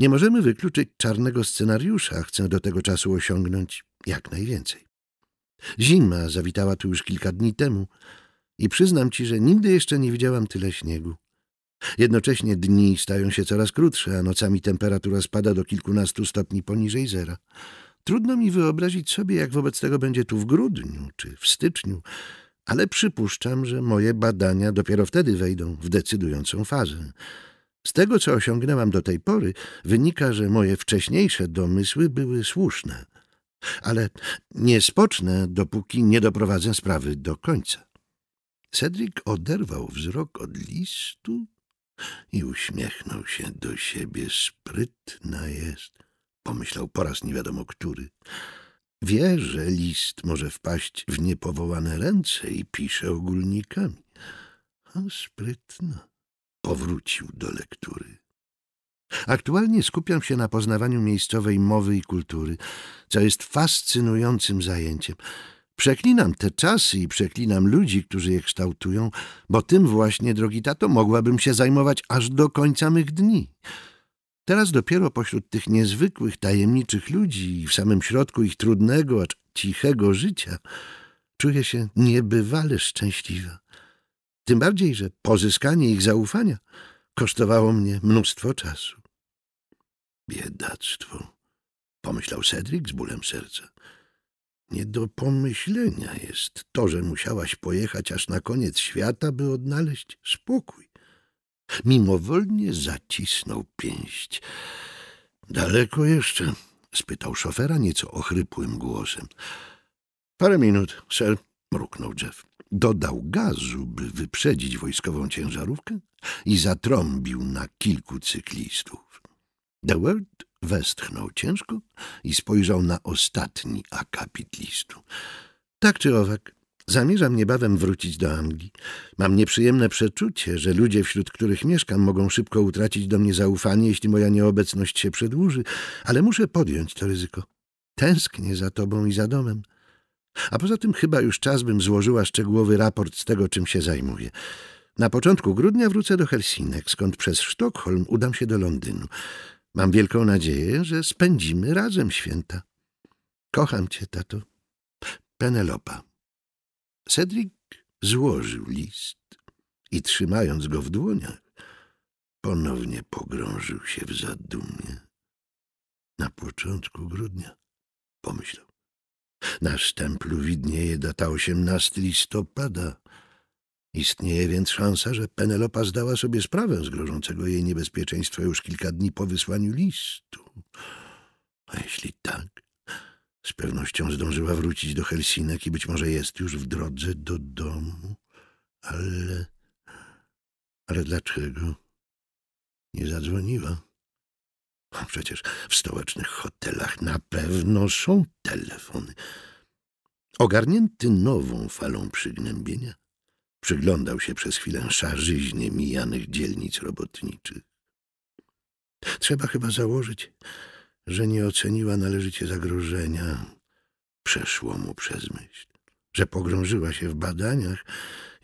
nie możemy wykluczyć czarnego scenariusza, chcę do tego czasu osiągnąć jak najwięcej. Zima zawitała tu już kilka dni temu i przyznam ci, że nigdy jeszcze nie widziałam tyle śniegu. Jednocześnie dni stają się coraz krótsze, a nocami temperatura spada do kilkunastu stopni poniżej zera. Trudno mi wyobrazić sobie, jak wobec tego będzie tu w grudniu czy w styczniu, ale przypuszczam, że moje badania dopiero wtedy wejdą w decydującą fazę. Z tego, co osiągnęłam do tej pory, wynika, że moje wcześniejsze domysły były słuszne, ale nie spocznę, dopóki nie doprowadzę sprawy do końca. Cedric oderwał wzrok od listu i uśmiechnął się do siebie. Sprytna jest, pomyślał po raz nie wiadomo który. Wie, że list może wpaść w niepowołane ręce i pisze ogólnikami. A sprytna powrócił do lektury. Aktualnie skupiam się na poznawaniu miejscowej mowy i kultury, co jest fascynującym zajęciem. Przeklinam te czasy i przeklinam ludzi, którzy je kształtują, bo tym właśnie, drogi tato, mogłabym się zajmować aż do końca mych dni. Teraz dopiero pośród tych niezwykłych, tajemniczych ludzi i w samym środku ich trudnego, acz cichego życia czuję się niebywale szczęśliwa. Tym bardziej, że pozyskanie ich zaufania kosztowało mnie mnóstwo czasu. Biedactwo, pomyślał Cedric z bólem serca. Nie do pomyślenia jest to, że musiałaś pojechać aż na koniec świata, by odnaleźć spokój. Mimowolnie zacisnął pięść. Daleko jeszcze? spytał szofera nieco ochrypłym głosem. Parę minut, sir, mruknął Jeff. Dodał gazu, by wyprzedzić wojskową ciężarówkę i zatrąbił na kilku cyklistów. The World westchnął ciężko i spojrzał na ostatni akapit listu. Tak czy owak, zamierzam niebawem wrócić do Anglii. Mam nieprzyjemne przeczucie, że ludzie, wśród których mieszkam, mogą szybko utracić do mnie zaufanie, jeśli moja nieobecność się przedłuży, ale muszę podjąć to ryzyko. Tęsknię za tobą i za domem. A poza tym chyba już czas, bym złożyła szczegółowy raport z tego, czym się zajmuję. Na początku grudnia wrócę do Helsinek, skąd przez Sztokholm udam się do Londynu. Mam wielką nadzieję, że spędzimy razem święta. Kocham cię, tato. Penelopa. Cedric złożył list i trzymając go w dłoniach, ponownie pogrążył się w zadumie. Na początku grudnia pomyślał. Na sztemplu widnieje data 18 listopada. Istnieje więc szansa, że Penelopa zdała sobie sprawę z grożącego jej niebezpieczeństwa już kilka dni po wysłaniu listu. A jeśli tak, z pewnością zdążyła wrócić do Helsinek i być może jest już w drodze do domu. Ale... ale dlaczego nie zadzwoniła? A przecież w stołecznych hotelach na pewno są telefony. Ogarnięty nową falą przygnębienia, przyglądał się przez chwilę szarzyźnie mijanych dzielnic robotniczych. Trzeba chyba założyć, że nie oceniła należycie zagrożenia. Przeszło mu przez myśl, że pogrążyła się w badaniach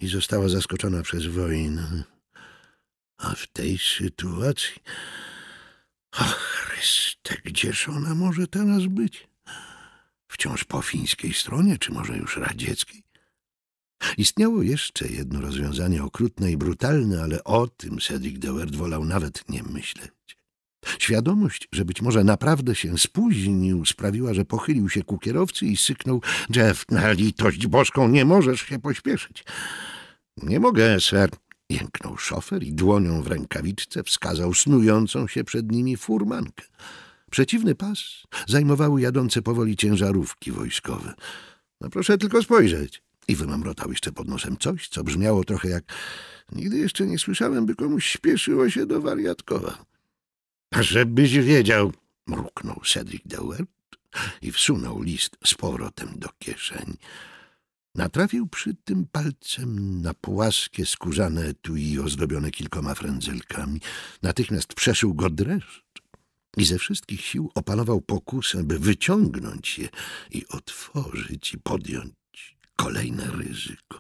i została zaskoczona przez wojnę. A w tej sytuacji Ach, Chryste, gdzież ona może teraz być? Wciąż po fińskiej stronie, czy może już radzieckiej? Istniało jeszcze jedno rozwiązanie okrutne i brutalne, ale o tym Cedric Dewert wolał nawet nie myśleć. Świadomość, że być może naprawdę się spóźnił, sprawiła, że pochylił się ku kierowcy i syknął — Jeff, na litość boską, nie możesz się pośpieszyć. — Nie mogę, ser Jęknął szofer i dłonią w rękawiczce wskazał snującą się przed nimi furmankę. Przeciwny pas zajmowały jadące powoli ciężarówki wojskowe. No proszę tylko spojrzeć. I wymamrotał jeszcze pod nosem coś, co brzmiało trochę jak nigdy jeszcze nie słyszałem, by komuś śpieszyło się do wariatkowa. A żebyś wiedział, mruknął Cedric Dewert i wsunął list z powrotem do kieszeni. Natrafił przy tym palcem na płaskie, skórzane etui ozdobione kilkoma frędzelkami. Natychmiast przeszył go dreszcz i ze wszystkich sił opanował pokusę, by wyciągnąć je i otworzyć i podjąć kolejne ryzyko.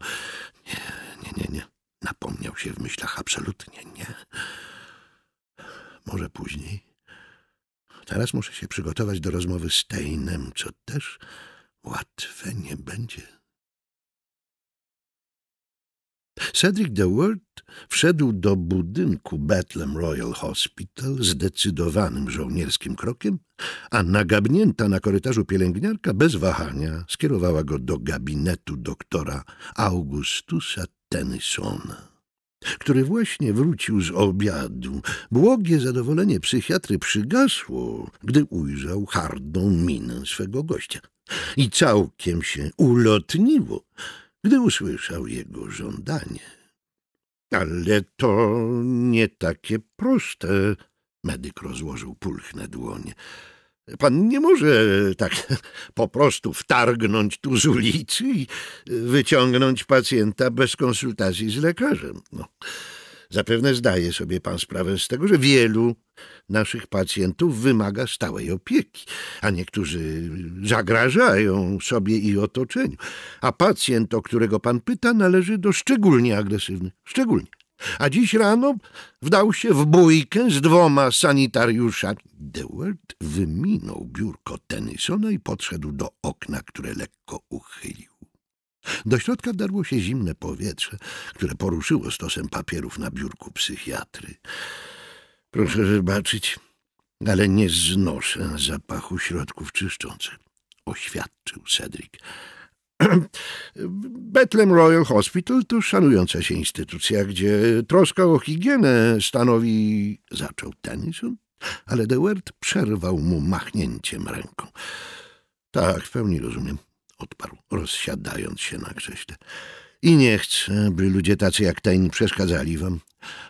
Nie, nie, nie, nie. Napomniał się w myślach absolutnie nie. Może później. Teraz muszę się przygotować do rozmowy z Tejnem, co też łatwe nie będzie. Cedric DeWord wszedł do budynku Bethlehem Royal Hospital zdecydowanym żołnierskim krokiem, a nagabnięta na korytarzu pielęgniarka bez wahania skierowała go do gabinetu doktora Augustusa Tennysona, który właśnie wrócił z obiadu. Błogie zadowolenie psychiatry przygasło, gdy ujrzał hardą minę swego gościa i całkiem się ulotniło – gdy usłyszał jego żądanie. Ale to nie takie proste, medyk rozłożył pulchne dłonie. Pan nie może tak po prostu wtargnąć tu z ulicy i wyciągnąć pacjenta bez konsultacji z lekarzem. No. Zapewne zdaje sobie pan sprawę z tego, że wielu naszych pacjentów wymaga stałej opieki, a niektórzy zagrażają sobie i otoczeniu. A pacjent, o którego pan pyta, należy do szczególnie agresywnych. Szczególnie. A dziś rano wdał się w bójkę z dwoma sanitariuszami. Dewelt wyminął biurko Tennysona i podszedł do okna, które lekko uchylił. Do środka wdarło się zimne powietrze, które poruszyło stosem papierów na biurku psychiatry. Proszę wybaczyć, ale nie znoszę zapachu środków czyszczących, oświadczył Cedric. <clears throat> Bethlehem Royal Hospital to szanująca się instytucja, gdzie troska o higienę stanowi... Zaczął Tennyson, ale Dewert przerwał mu machnięciem ręką. Tak, w pełni rozumiem odparł, rozsiadając się na krześle. I nie chcę, by ludzie tacy jak ten przeszkadzali wam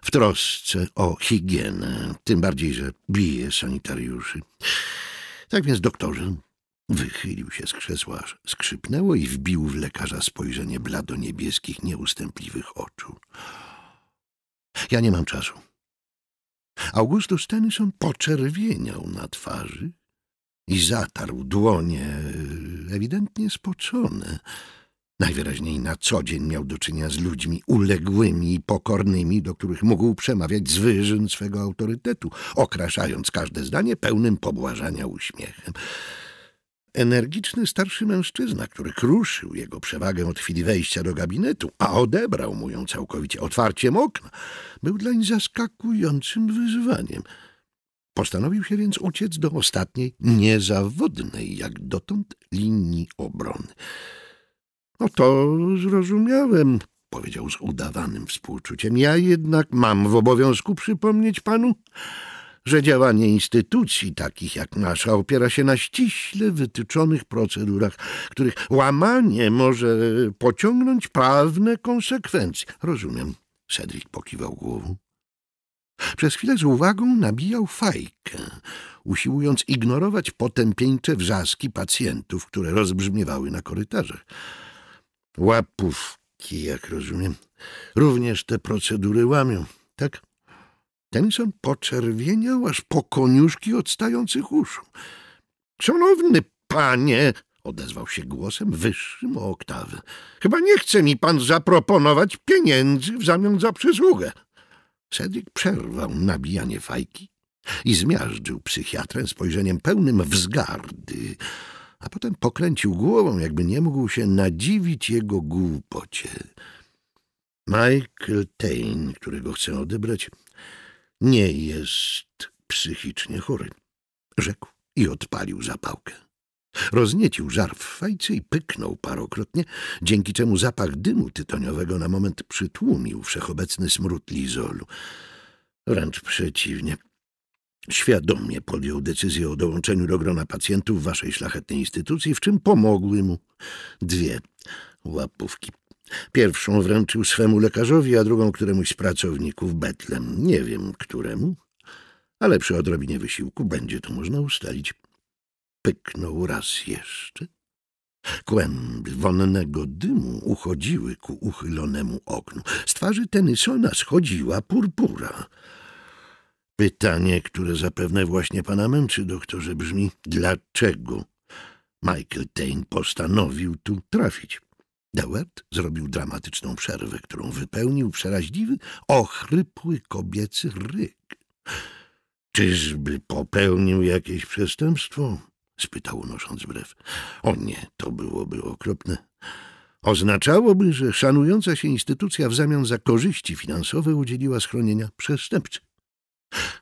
w trosce o higienę, tym bardziej, że bije sanitariuszy. Tak więc, doktorze, wychylił się z krzesła, aż skrzypnęło i wbił w lekarza spojrzenie blado niebieskich, nieustępliwych oczu. Ja nie mam czasu. Augustus Tennyson poczerwieniał na twarzy i zatarł dłonie, ewidentnie spoczone. Najwyraźniej na co dzień miał do czynienia z ludźmi uległymi i pokornymi, do których mógł przemawiać z wyżyn swego autorytetu, okraszając każde zdanie pełnym pobłażania uśmiechem. Energiczny starszy mężczyzna, który kruszył jego przewagę od chwili wejścia do gabinetu, a odebrał mu ją całkowicie otwarciem okna, był dlań zaskakującym wyzwaniem – Postanowił się więc uciec do ostatniej, niezawodnej jak dotąd linii obrony. No to zrozumiałem, powiedział z udawanym współczuciem. Ja jednak mam w obowiązku przypomnieć panu, że działanie instytucji takich jak nasza opiera się na ściśle wytyczonych procedurach, których łamanie może pociągnąć prawne konsekwencje. Rozumiem, Cedric pokiwał głową. Przez chwilę z uwagą nabijał fajkę, usiłując ignorować potępieńcze wrzaski pacjentów, które rozbrzmiewały na korytarzach. Łapówki, jak rozumiem, również te procedury łamią, tak? Tennyson poczerwieniał aż po koniuszki odstających uszu. — Szanowny panie! — odezwał się głosem wyższym o oktawę. — Chyba nie chce mi pan zaproponować pieniędzy w zamian za przysługę. — Cedric przerwał nabijanie fajki i zmiażdżył psychiatrę spojrzeniem pełnym wzgardy, a potem pokręcił głową, jakby nie mógł się nadziwić jego głupocie. Michael Tain, którego chcę odebrać, nie jest psychicznie chory, rzekł i odpalił zapałkę. Rozniecił żar w fajce i pyknął parokrotnie, dzięki czemu zapach dymu tytoniowego na moment przytłumił wszechobecny smród lizolu. Wręcz przeciwnie. Świadomie podjął decyzję o dołączeniu do grona pacjentów waszej szlachetnej instytucji, w czym pomogły mu dwie łapówki. Pierwszą wręczył swemu lekarzowi, a drugą któremuś z pracowników Betlem. Nie wiem któremu, ale przy odrobinie wysiłku będzie to można ustalić pyknął raz jeszcze. Kłęby wonnego dymu uchodziły ku uchylonemu oknu. Z twarzy Tennysona schodziła purpura. Pytanie, które zapewne właśnie pana męczy, doktorze, brzmi dlaczego Michael Tain postanowił tu trafić? Dewert zrobił dramatyczną przerwę, którą wypełnił przeraźliwy, ochrypły kobiecy ryk. Czyżby popełnił jakieś przestępstwo? spytał unosząc brew. O nie, to byłoby okropne. Oznaczałoby, że szanująca się instytucja w zamian za korzyści finansowe udzieliła schronienia przestępcy.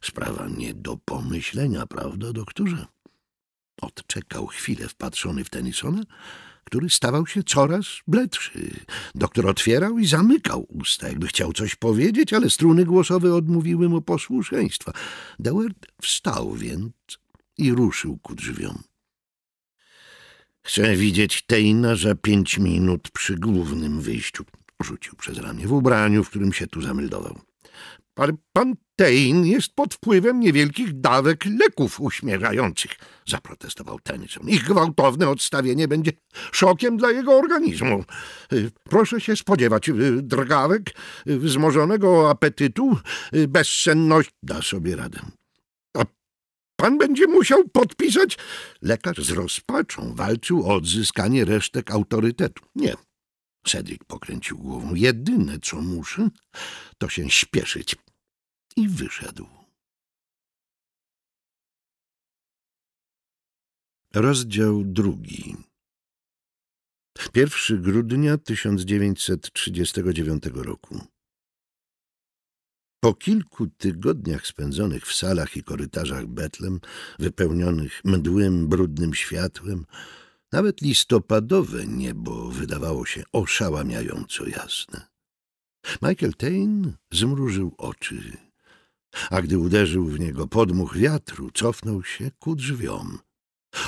Sprawa nie do pomyślenia, prawda, doktorze? Odczekał chwilę wpatrzony w Tenisona, który stawał się coraz bledszy. Doktor otwierał i zamykał usta, jakby chciał coś powiedzieć, ale struny głosowe odmówiły mu posłuszeństwa. Deward wstał więc i ruszył ku drzwiom. Chcę widzieć Tejna za pięć minut przy głównym wyjściu, rzucił przez ramię w ubraniu, w którym się tu zameldował. Pan, pan Tein jest pod wpływem niewielkich dawek leków uśmierzających, zaprotestował Tennyson. Ich gwałtowne odstawienie będzie szokiem dla jego organizmu. Proszę się spodziewać y, drgawek, y, wzmożonego apetytu, y, bezsenności. Da sobie radę. Pan będzie musiał podpisać. Lekarz z rozpaczą walczył o odzyskanie resztek autorytetu. Nie. Cedric pokręcił głową. Jedyne, co muszę, to się śpieszyć. I wyszedł. Rozdział drugi. 1 grudnia 1939 roku. Po kilku tygodniach spędzonych w salach i korytarzach Betlem, wypełnionych mdłym, brudnym światłem, nawet listopadowe niebo wydawało się oszałamiająco jasne. Michael Tain zmrużył oczy, a gdy uderzył w niego podmuch wiatru, cofnął się ku drzwiom.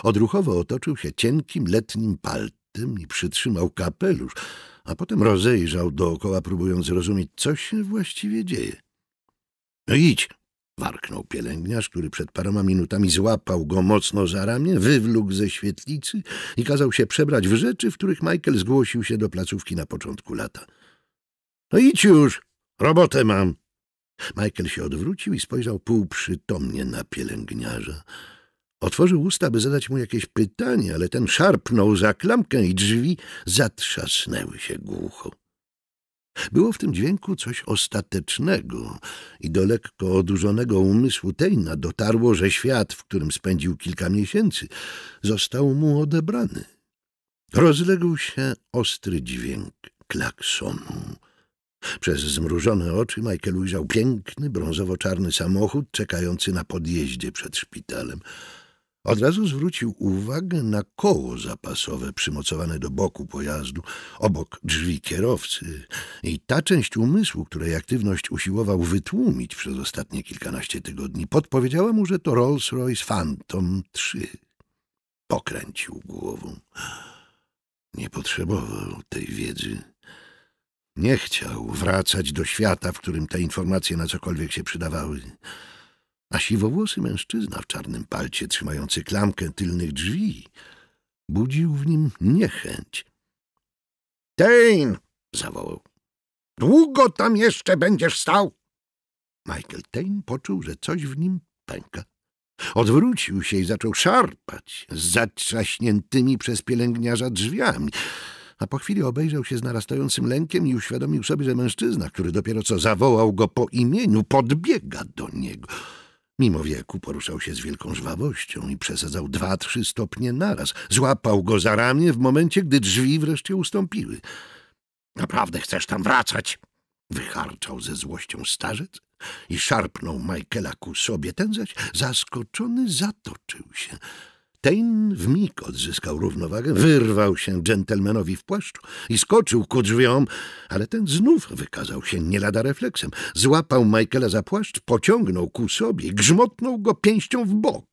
Odruchowo otoczył się cienkim letnim paltem i przytrzymał kapelusz, a potem rozejrzał dookoła, próbując zrozumieć, co się właściwie dzieje. No idź, warknął pielęgniarz, który przed paroma minutami złapał go mocno za ramię, wywlókł ze świetlicy i kazał się przebrać w rzeczy, w których Michael zgłosił się do placówki na początku lata. No idź już, robotę mam. Michael się odwrócił i spojrzał półprzytomnie na pielęgniarza. Otworzył usta, by zadać mu jakieś pytanie, ale ten szarpnął za klamkę i drzwi zatrzasnęły się głucho. Było w tym dźwięku coś ostatecznego i do lekko odurzonego umysłu Tejna dotarło, że świat, w którym spędził kilka miesięcy, został mu odebrany. Rozległ się ostry dźwięk klaksonu. Przez zmrużone oczy Michael ujrzał piękny, brązowo-czarny samochód czekający na podjeździe przed szpitalem. Od razu zwrócił uwagę na koło zapasowe przymocowane do boku pojazdu, obok drzwi kierowcy i ta część umysłu, której aktywność usiłował wytłumić przez ostatnie kilkanaście tygodni, podpowiedziała mu, że to Rolls-Royce Phantom 3. Pokręcił głową. Nie potrzebował tej wiedzy. Nie chciał wracać do świata, w którym te informacje na cokolwiek się przydawały a siwowłosy mężczyzna w czarnym palcie, trzymający klamkę tylnych drzwi, budził w nim niechęć. — Tejn! — zawołał. — Długo tam jeszcze będziesz stał? Michael Tejn poczuł, że coś w nim pęka. Odwrócił się i zaczął szarpać z zatrzaśniętymi przez pielęgniarza drzwiami, a po chwili obejrzał się z narastającym lękiem i uświadomił sobie, że mężczyzna, który dopiero co zawołał go po imieniu, podbiega do niego — Mimo wieku poruszał się z wielką żwawością i przesadzał dwa, trzy stopnie naraz. Złapał go za ramię w momencie, gdy drzwi wreszcie ustąpiły. — Naprawdę chcesz tam wracać? — wycharczał ze złością starzec i szarpnął Michaela ku sobie. Ten zaś, zaskoczony, zatoczył się. Stein w mig odzyskał równowagę, wyrwał się dżentelmenowi w płaszczu i skoczył ku drzwiom, ale ten znów wykazał się nie lada refleksem. Złapał Michaela za płaszcz, pociągnął ku sobie, grzmotnął go pięścią w bok.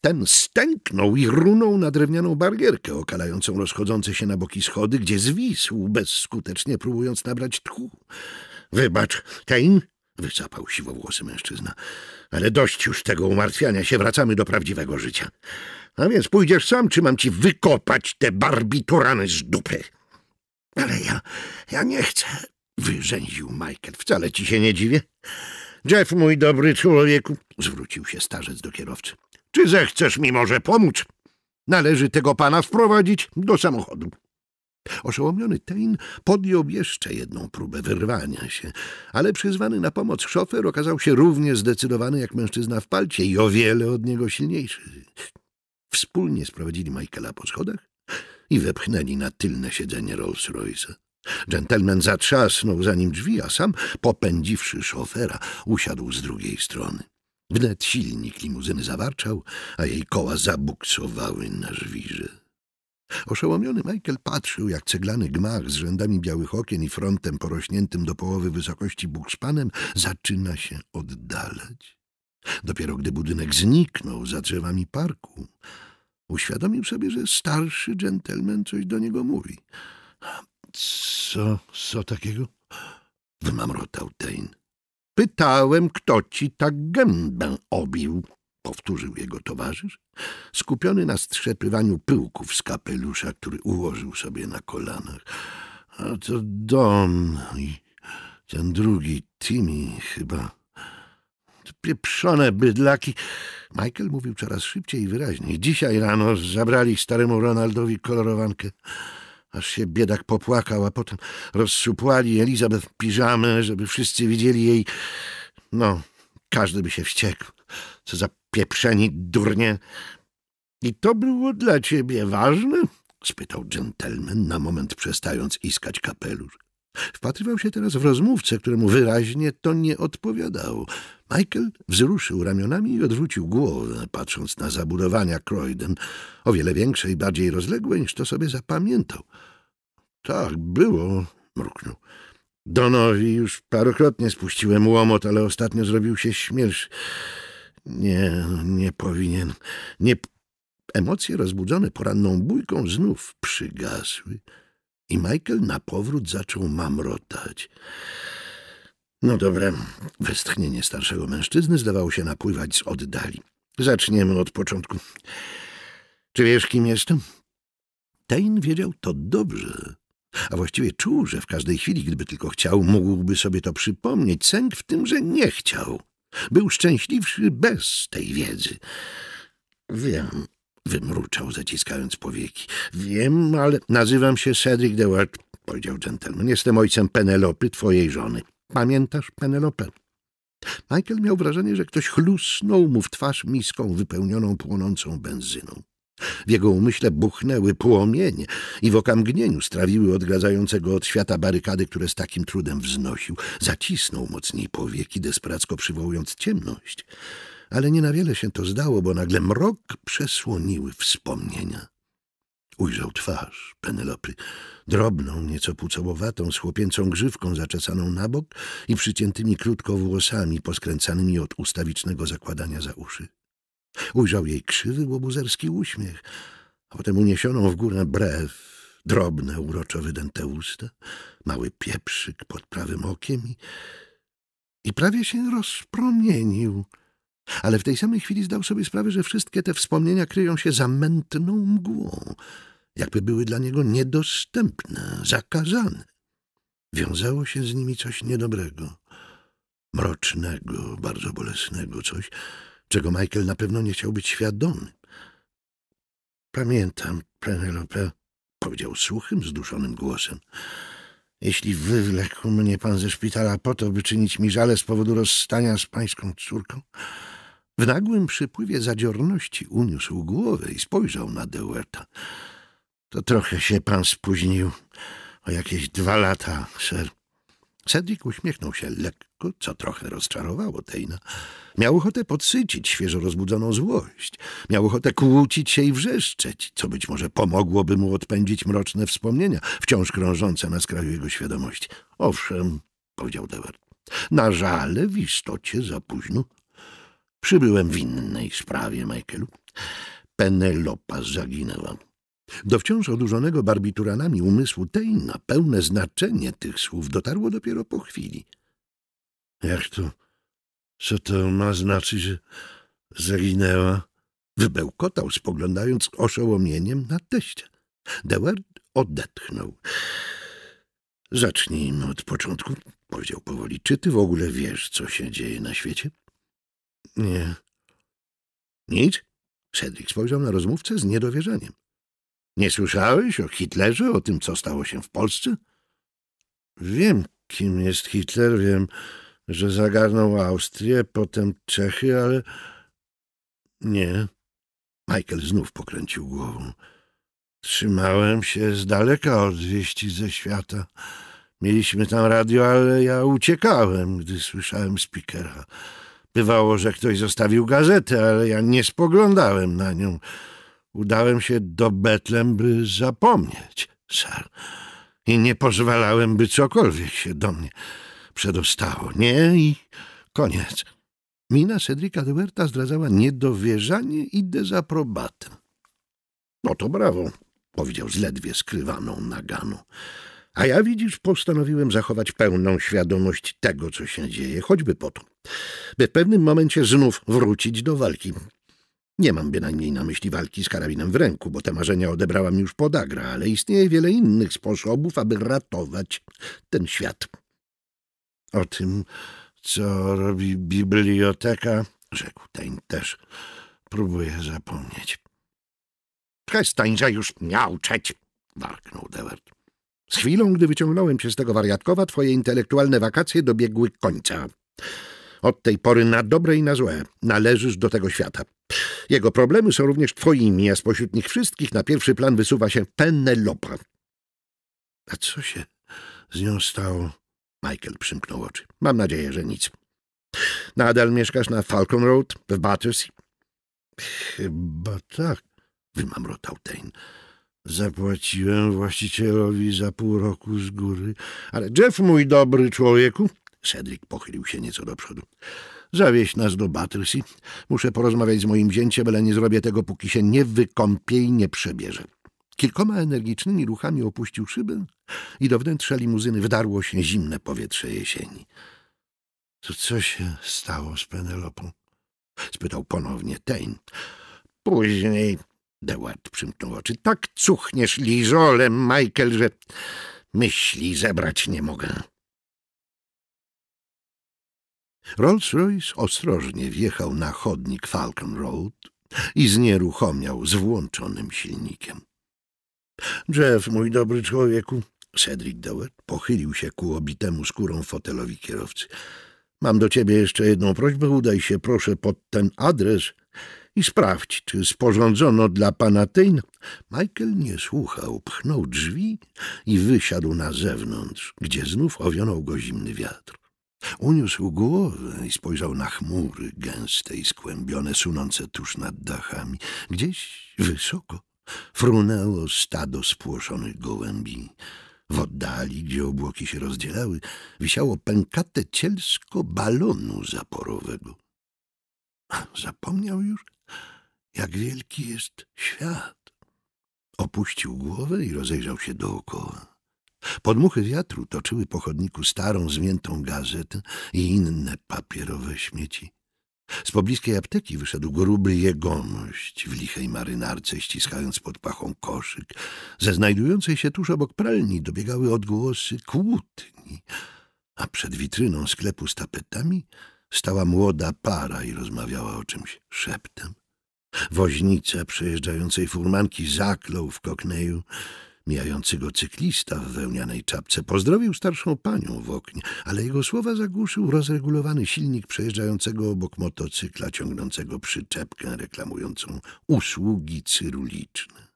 Ten stęknął i runął na drewnianą barierkę okalającą rozchodzące się na boki schody, gdzie zwisł, bezskutecznie próbując nabrać tchu. — Wybacz, Kane — Wycapał siwowłosy mężczyzna. — Ale dość już tego umartwiania się, wracamy do prawdziwego życia. A więc pójdziesz sam, czy mam ci wykopać te barbiturany z dupy? Ale ja, ja nie chcę, wyrzęził Michael. Wcale ci się nie dziwię. Jeff, mój dobry człowieku, zwrócił się starzec do kierowcy. Czy zechcesz mi może pomóc? Należy tego pana wprowadzić do samochodu. Oszołomiony Tain podjął jeszcze jedną próbę wyrwania się, ale przyzwany na pomoc szofer okazał się równie zdecydowany jak mężczyzna w palcie i o wiele od niego silniejszy. Wspólnie sprowadzili Michaela po schodach i wepchnęli na tylne siedzenie Rolls-Royce'a. Dżentelmen zatrzasnął za nim drzwi, a sam, popędziwszy szofera, usiadł z drugiej strony. Wnet silnik limuzyny zawarczał, a jej koła zabuksowały na żwirze. Oszołomiony Michael patrzył, jak ceglany gmach z rzędami białych okien i frontem porośniętym do połowy wysokości bukszpanem zaczyna się oddalać. Dopiero gdy budynek zniknął za drzewami parku, uświadomił sobie, że starszy dżentelmen coś do niego mówi. Co, co takiego? Wymamrotał Dane. Pytałem, kto ci tak gębę obił, powtórzył jego towarzysz, skupiony na strzepywaniu pyłków z kapelusza, który ułożył sobie na kolanach. A to Don i ten drugi Timmy chyba Pieprzone bydlaki. Michael mówił coraz szybciej i wyraźniej. Dzisiaj rano zabrali staremu Ronaldowi kolorowankę. Aż się biedak popłakał, a potem rozsupłali Elizabeth w piżamę, żeby wszyscy widzieli jej... No, każdy by się wściekł. Co za pieprzeni durnie. I to było dla ciebie ważne? spytał dżentelmen, na moment przestając iskać kapelusz. Wpatrywał się teraz w rozmówcę, któremu wyraźnie to nie odpowiadało. Michael wzruszył ramionami i odwrócił głowę, patrząc na zabudowania Croyden, o wiele większe i bardziej rozległe niż to sobie zapamiętał. — Tak, było — mruknął. — Donowi już parokrotnie spuściłem łomot, ale ostatnio zrobił się śmierz. Nie, nie powinien. Nie... Emocje rozbudzone poranną bójką znów przygasły. I Michael na powrót zaczął mamrotać. No dobra, westchnienie starszego mężczyzny zdawało się napływać z oddali. Zaczniemy od początku. Czy wiesz, kim jestem? Tain wiedział to dobrze, a właściwie czuł, że w każdej chwili, gdyby tylko chciał, mógłby sobie to przypomnieć. Sęk w tym, że nie chciał. Był szczęśliwszy bez tej wiedzy. Wiem, wymruczał, zaciskając powieki. Wiem, ale nazywam się Cedric Dewart, powiedział dżentelmen. Jestem ojcem Penelopy, twojej żony. Pamiętasz Penelopę? Michael miał wrażenie, że ktoś chlusnął mu w twarz miską wypełnioną płonącą benzyną. W jego umyśle buchnęły płomienie i w okamgnieniu strawiły odgradzającego od świata barykady, które z takim trudem wznosił. Zacisnął mocniej powieki, desperacko przywołując ciemność ale nie na wiele się to zdało, bo nagle mrok przesłoniły wspomnienia. Ujrzał twarz Penelopy, drobną, nieco pucołowatą, z chłopięcą grzywką zaczesaną na bok i przyciętymi krótko włosami poskręcanymi od ustawicznego zakładania za uszy. Ujrzał jej krzywy, łobuzerski uśmiech, a potem uniesioną w górę brew, drobne, uroczo wydęte usta, mały pieprzyk pod prawym okiem i, i prawie się rozpromienił ale w tej samej chwili zdał sobie sprawę, że wszystkie te wspomnienia kryją się za mętną mgłą, jakby były dla niego niedostępne, zakazane. Wiązało się z nimi coś niedobrego, mrocznego, bardzo bolesnego, coś, czego Michael na pewno nie chciał być świadomy. Pamiętam, Penelope, powiedział suchym, zduszonym głosem. Jeśli wywlekł mnie pan ze szpitala po to, by czynić mi żale z powodu rozstania z pańską córką, w nagłym przypływie zadziorności uniósł głowę i spojrzał na Deuerta. To trochę się pan spóźnił. O jakieś dwa lata, ser. Cedric uśmiechnął się lekko, co trochę rozczarowało Tejna. Miał ochotę podsycić świeżo rozbudzoną złość. Miał ochotę kłócić się i wrzeszczeć, co być może pomogłoby mu odpędzić mroczne wspomnienia, wciąż krążące na skraju jego świadomości. Owszem, powiedział Dewert. Na żale w istocie za późno, Przybyłem w innej sprawie, Michaelu. Penelopa zaginęła. Do wciąż odurzonego barbituranami umysłu Tejna pełne znaczenie tych słów dotarło dopiero po chwili. Jak to? Co to ma znaczyć, że zaginęła? Wybełkotał, spoglądając oszołomieniem na teścia. Deward odetchnął. Zacznijmy od początku, powiedział powoli. Czy ty w ogóle wiesz, co się dzieje na świecie? Nie. Nic? Cedric spojrzał na rozmówcę z niedowierzaniem. Nie słyszałeś o Hitlerze, o tym, co stało się w Polsce? Wiem, kim jest Hitler, wiem, że zagarnął Austrię, potem Czechy, ale... Nie. Michael znów pokręcił głową. Trzymałem się z daleka od wieści ze świata. Mieliśmy tam radio, ale ja uciekałem, gdy słyszałem speakera. Bywało, że ktoś zostawił gazetę, ale ja nie spoglądałem na nią. Udałem się do Betlem, by zapomnieć, sir. I nie pozwalałem, by cokolwiek się do mnie przedostało. Nie i koniec. Mina Cedrika de Huerta zdradzała niedowierzanie i dezaprobatę. No to brawo, powiedział z ledwie skrywaną naganą. A ja, widzisz, postanowiłem zachować pełną świadomość tego, co się dzieje, choćby po to, by w pewnym momencie znów wrócić do walki. Nie mam bynajmniej na myśli walki z karabinem w ręku, bo te marzenia odebrałam już pod agra, ale istnieje wiele innych sposobów, aby ratować ten świat. O tym, co robi biblioteka, rzekł Tań też, próbuję zapomnieć. Przestań, że już czeć. warknął Dewert. Z chwilą, gdy wyciągnąłem cię z tego wariatkowa, twoje intelektualne wakacje dobiegły końca. Od tej pory na dobre i na złe należysz do tego świata. Jego problemy są również twoimi, a spośród nich wszystkich na pierwszy plan wysuwa się Penelopa. A co się z nią stało? Michael przymknął oczy. Mam nadzieję, że nic. Nadal mieszkasz na Falcon Road w Battersea? Chyba tak, wymamrotał Dane. Zapłaciłem właścicielowi za pół roku z góry. Ale Jeff, mój dobry człowieku, Cedric pochylił się nieco do przodu. Zawieź nas do Battersea. Muszę porozmawiać z moim zięciem, ale nie zrobię tego, póki się nie wykąpię i nie przebierze. Kilkoma energicznymi ruchami opuścił szybę i do wnętrza limuzyny wdarło się zimne powietrze jesieni. — To co się stało z Penelopą? — spytał ponownie Tejn. — Później Deward przymknął oczy. Tak cuchniesz lizolem, Michael, że myśli zebrać nie mogę. Rolls-Royce ostrożnie wjechał na chodnik Falcon Road i znieruchomiał z włączonym silnikiem. Jeff, mój dobry człowieku, Cedric Dewitt pochylił się ku obitemu skórą fotelowi kierowcy. Mam do ciebie jeszcze jedną prośbę, udaj się proszę pod ten adres i sprawdź, czy sporządzono dla pana tejn. Michael nie słuchał, pchnął drzwi i wysiadł na zewnątrz, gdzie znów owionął go zimny wiatr. Uniósł głowę i spojrzał na chmury gęste i skłębione, sunące tuż nad dachami. Gdzieś wysoko frunęło stado spłoszonych gołębi. W oddali, gdzie obłoki się rozdzielały, wisiało pękate cielsko balonu zaporowego. Zapomniał już, jak wielki jest świat. Opuścił głowę i rozejrzał się dookoła. Podmuchy wiatru toczyły po chodniku starą, zmiętą gazetę i inne papierowe śmieci. Z pobliskiej apteki wyszedł gruby jegomość w lichej marynarce, ściskając pod pachą koszyk. Ze znajdującej się tuż obok pralni dobiegały odgłosy kłótni, a przed witryną sklepu z tapetami stała młoda para i rozmawiała o czymś szeptem. Woźnica przejeżdżającej furmanki zaklął w kokneju. Mijający go cyklista w wełnianej czapce pozdrowił starszą panią w oknie, ale jego słowa zagłuszył rozregulowany silnik przejeżdżającego obok motocykla ciągnącego przyczepkę reklamującą usługi cyruliczne.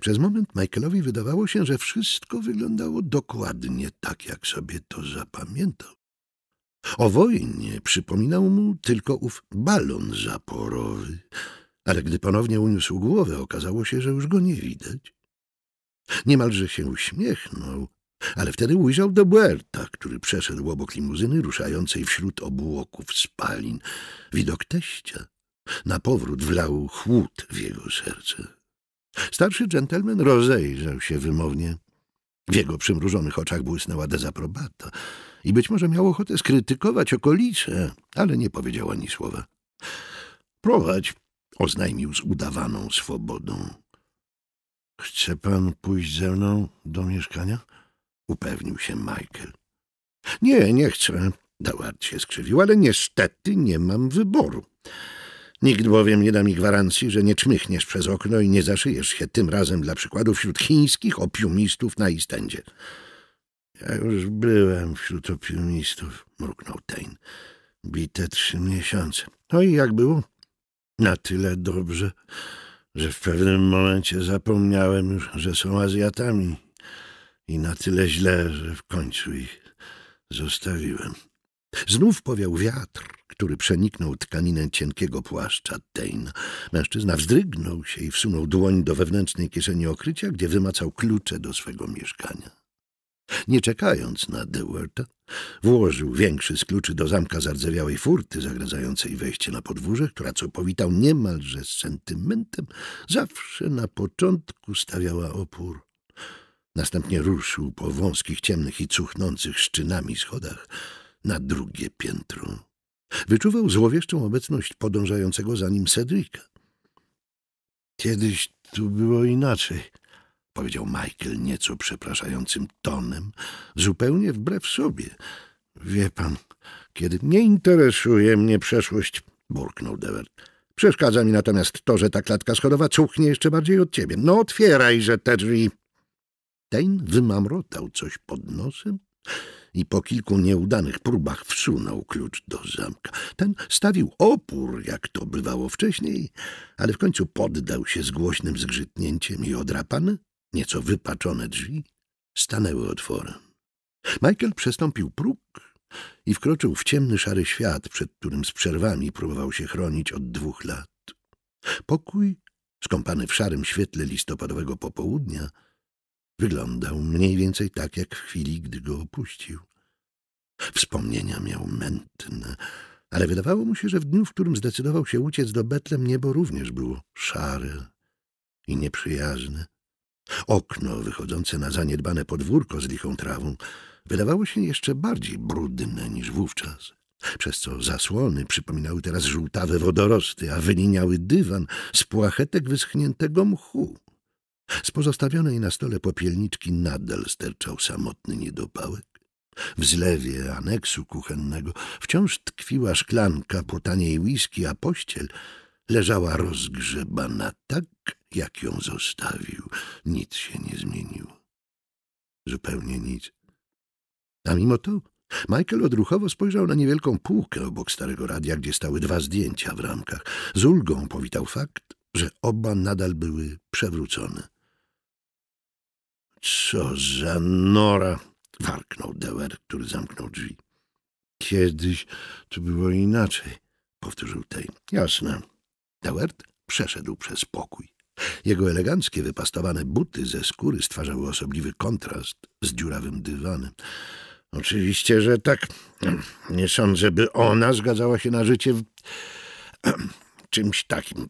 Przez moment Michaelowi wydawało się, że wszystko wyglądało dokładnie tak, jak sobie to zapamiętał. O wojnie przypominał mu tylko ów balon zaporowy – ale gdy ponownie uniósł głowę, okazało się, że już go nie widać. Niemalże się uśmiechnął, ale wtedy ujrzał Debuerta, który przeszedł obok limuzyny ruszającej wśród obłoków spalin. Widok teścia na powrót wlał chłód w jego serce. Starszy dżentelmen rozejrzał się wymownie. W jego przymrużonych oczach błysnęła dezaprobata i być może miał ochotę skrytykować okolice, ale nie powiedział ani słowa. — Prowadź Oznajmił z udawaną swobodą. Chce pan pójść ze mną do mieszkania? Upewnił się Michael. Nie, nie chcę. Dałard się skrzywił, ale niestety nie mam wyboru. Nikt bowiem nie da mi gwarancji, że nie czmychniesz przez okno i nie zaszyjesz się tym razem dla przykładu wśród chińskich opiumistów na Istendzie. Ja już byłem wśród opiumistów, mruknął Tain. Bite trzy miesiące. No i jak było? Na tyle dobrze, że w pewnym momencie zapomniałem już, że są Azjatami. I na tyle źle, że w końcu ich zostawiłem. Znów powiał wiatr, który przeniknął tkaninę cienkiego płaszcza Dane. Mężczyzna wzdrygnął się i wsunął dłoń do wewnętrznej kieszeni okrycia, gdzie wymacał klucze do swego mieszkania. Nie czekając na Dewarta, Włożył większy z kluczy do zamka zardzewiałej furty zagradzającej wejście na podwórze, która co powitał niemalże z sentymentem, zawsze na początku stawiała opór. Następnie ruszył po wąskich, ciemnych i cuchnących szczynami schodach na drugie piętro. Wyczuwał złowieszczą obecność podążającego za nim Cedrika. Kiedyś tu było inaczej, powiedział Michael nieco przepraszającym tonem, zupełnie wbrew sobie. Wie pan, kiedy nie interesuje mnie przeszłość, burknął Devert. Przeszkadza mi natomiast to, że ta klatka schodowa cuchnie jeszcze bardziej od ciebie. No otwierajże te drzwi. Ten wymamrotał coś pod nosem i po kilku nieudanych próbach wsunął klucz do zamka. Ten stawił opór, jak to bywało wcześniej, ale w końcu poddał się z głośnym zgrzytnięciem i odrapany nieco wypaczone drzwi stanęły otworem. Michael przestąpił próg i wkroczył w ciemny, szary świat, przed którym z przerwami próbował się chronić od dwóch lat. Pokój, skąpany w szarym świetle listopadowego popołudnia, wyglądał mniej więcej tak, jak w chwili, gdy go opuścił. Wspomnienia miał mętne, ale wydawało mu się, że w dniu, w którym zdecydował się uciec do Betlem, niebo również było szare i nieprzyjazne. Okno wychodzące na zaniedbane podwórko z lichą trawą wydawało się jeszcze bardziej brudne niż wówczas, przez co zasłony przypominały teraz żółtawe wodorosty, a wyliniały dywan z płachetek wyschniętego mchu. Z pozostawionej na stole popielniczki nadal sterczał samotny niedopałek. W zlewie aneksu kuchennego wciąż tkwiła szklanka po taniej whisky, a pościel Leżała rozgrzebana tak, jak ją zostawił. Nic się nie zmieniło. Zupełnie nic. A mimo to Michael odruchowo spojrzał na niewielką półkę obok starego radia, gdzie stały dwa zdjęcia w ramkach. Z ulgą powitał fakt, że oba nadal były przewrócone. Co za nora! warknął Dewer, który zamknął drzwi. Kiedyś to było inaczej, powtórzył tej. Jasne, Dewert przeszedł przez pokój. Jego eleganckie, wypastowane buty ze skóry stwarzały osobliwy kontrast z dziurawym dywanem. Oczywiście, że tak. Nie sądzę, by ona zgadzała się na życie w <clears throat> czymś takim.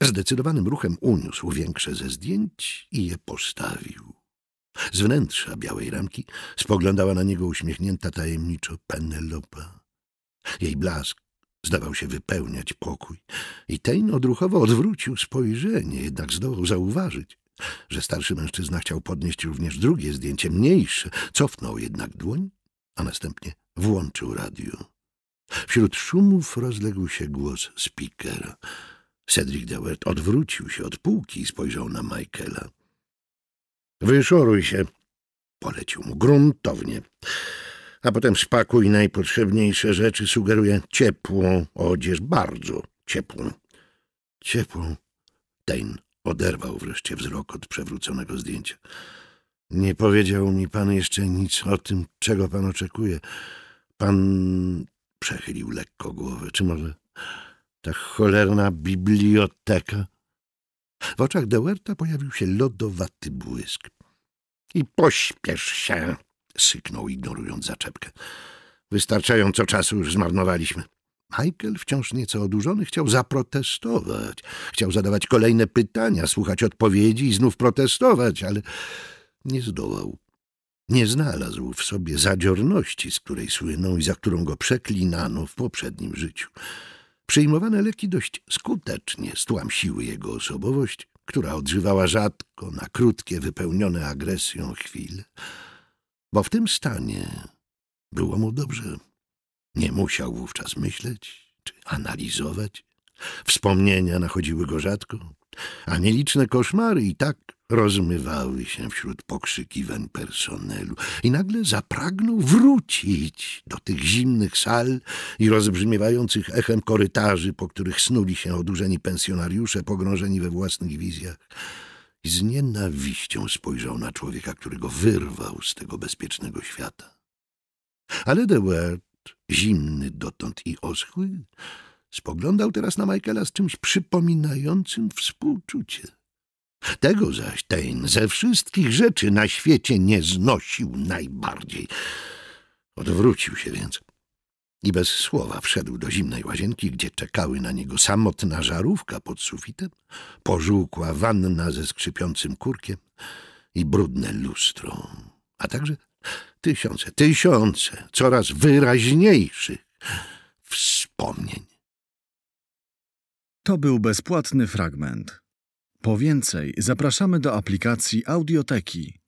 Zdecydowanym ruchem uniósł większe ze zdjęć i je postawił. Z wnętrza białej ramki spoglądała na niego uśmiechnięta tajemniczo Penelopa. Jej blask Zdawał się wypełniać pokój. I ten odruchowo odwrócił spojrzenie, jednak zdołał zauważyć, że starszy mężczyzna chciał podnieść również drugie zdjęcie, mniejsze. Cofnął jednak dłoń, a następnie włączył radio. Wśród szumów rozległ się głos speakera. Cedric Dewert odwrócił się od półki i spojrzał na Michaela. — Wyszoruj się! — polecił mu gruntownie a potem spakuj najpotrzebniejsze rzeczy, sugeruje ciepłą odzież, bardzo ciepłą. Ciepłą? Ten oderwał wreszcie wzrok od przewróconego zdjęcia. Nie powiedział mi pan jeszcze nic o tym, czego pan oczekuje. Pan przechylił lekko głowę. Czy może ta cholerna biblioteka? W oczach Dewerta pojawił się lodowaty błysk. I pośpiesz się, syknął, ignorując zaczepkę. Wystarczająco czasu już zmarnowaliśmy. Michael, wciąż nieco odurzony, chciał zaprotestować. Chciał zadawać kolejne pytania, słuchać odpowiedzi i znów protestować, ale nie zdołał. Nie znalazł w sobie zadziorności, z której słynął i za którą go przeklinano w poprzednim życiu. Przyjmowane leki dość skutecznie stłamsiły jego osobowość, która odżywała rzadko, na krótkie, wypełnione agresją chwile bo w tym stanie było mu dobrze. Nie musiał wówczas myśleć czy analizować. Wspomnienia nachodziły go rzadko, a nieliczne koszmary i tak rozmywały się wśród pokrzykiwań personelu. I nagle zapragnął wrócić do tych zimnych sal i rozbrzmiewających echem korytarzy, po których snuli się odurzeni pensjonariusze, pogrążeni we własnych wizjach i z nienawiścią spojrzał na człowieka, który go wyrwał z tego bezpiecznego świata. Ale Dewert, zimny dotąd i oschły, spoglądał teraz na Michaela z czymś przypominającym współczucie. Tego zaś Tain ze wszystkich rzeczy na świecie nie znosił najbardziej. Odwrócił się więc i bez słowa wszedł do zimnej łazienki, gdzie czekały na niego samotna żarówka pod sufitem, pożółkła wanna ze skrzypiącym kurkiem i brudne lustro, a także tysiące, tysiące coraz wyraźniejszych wspomnień. To był bezpłatny fragment. Po więcej zapraszamy do aplikacji Audioteki.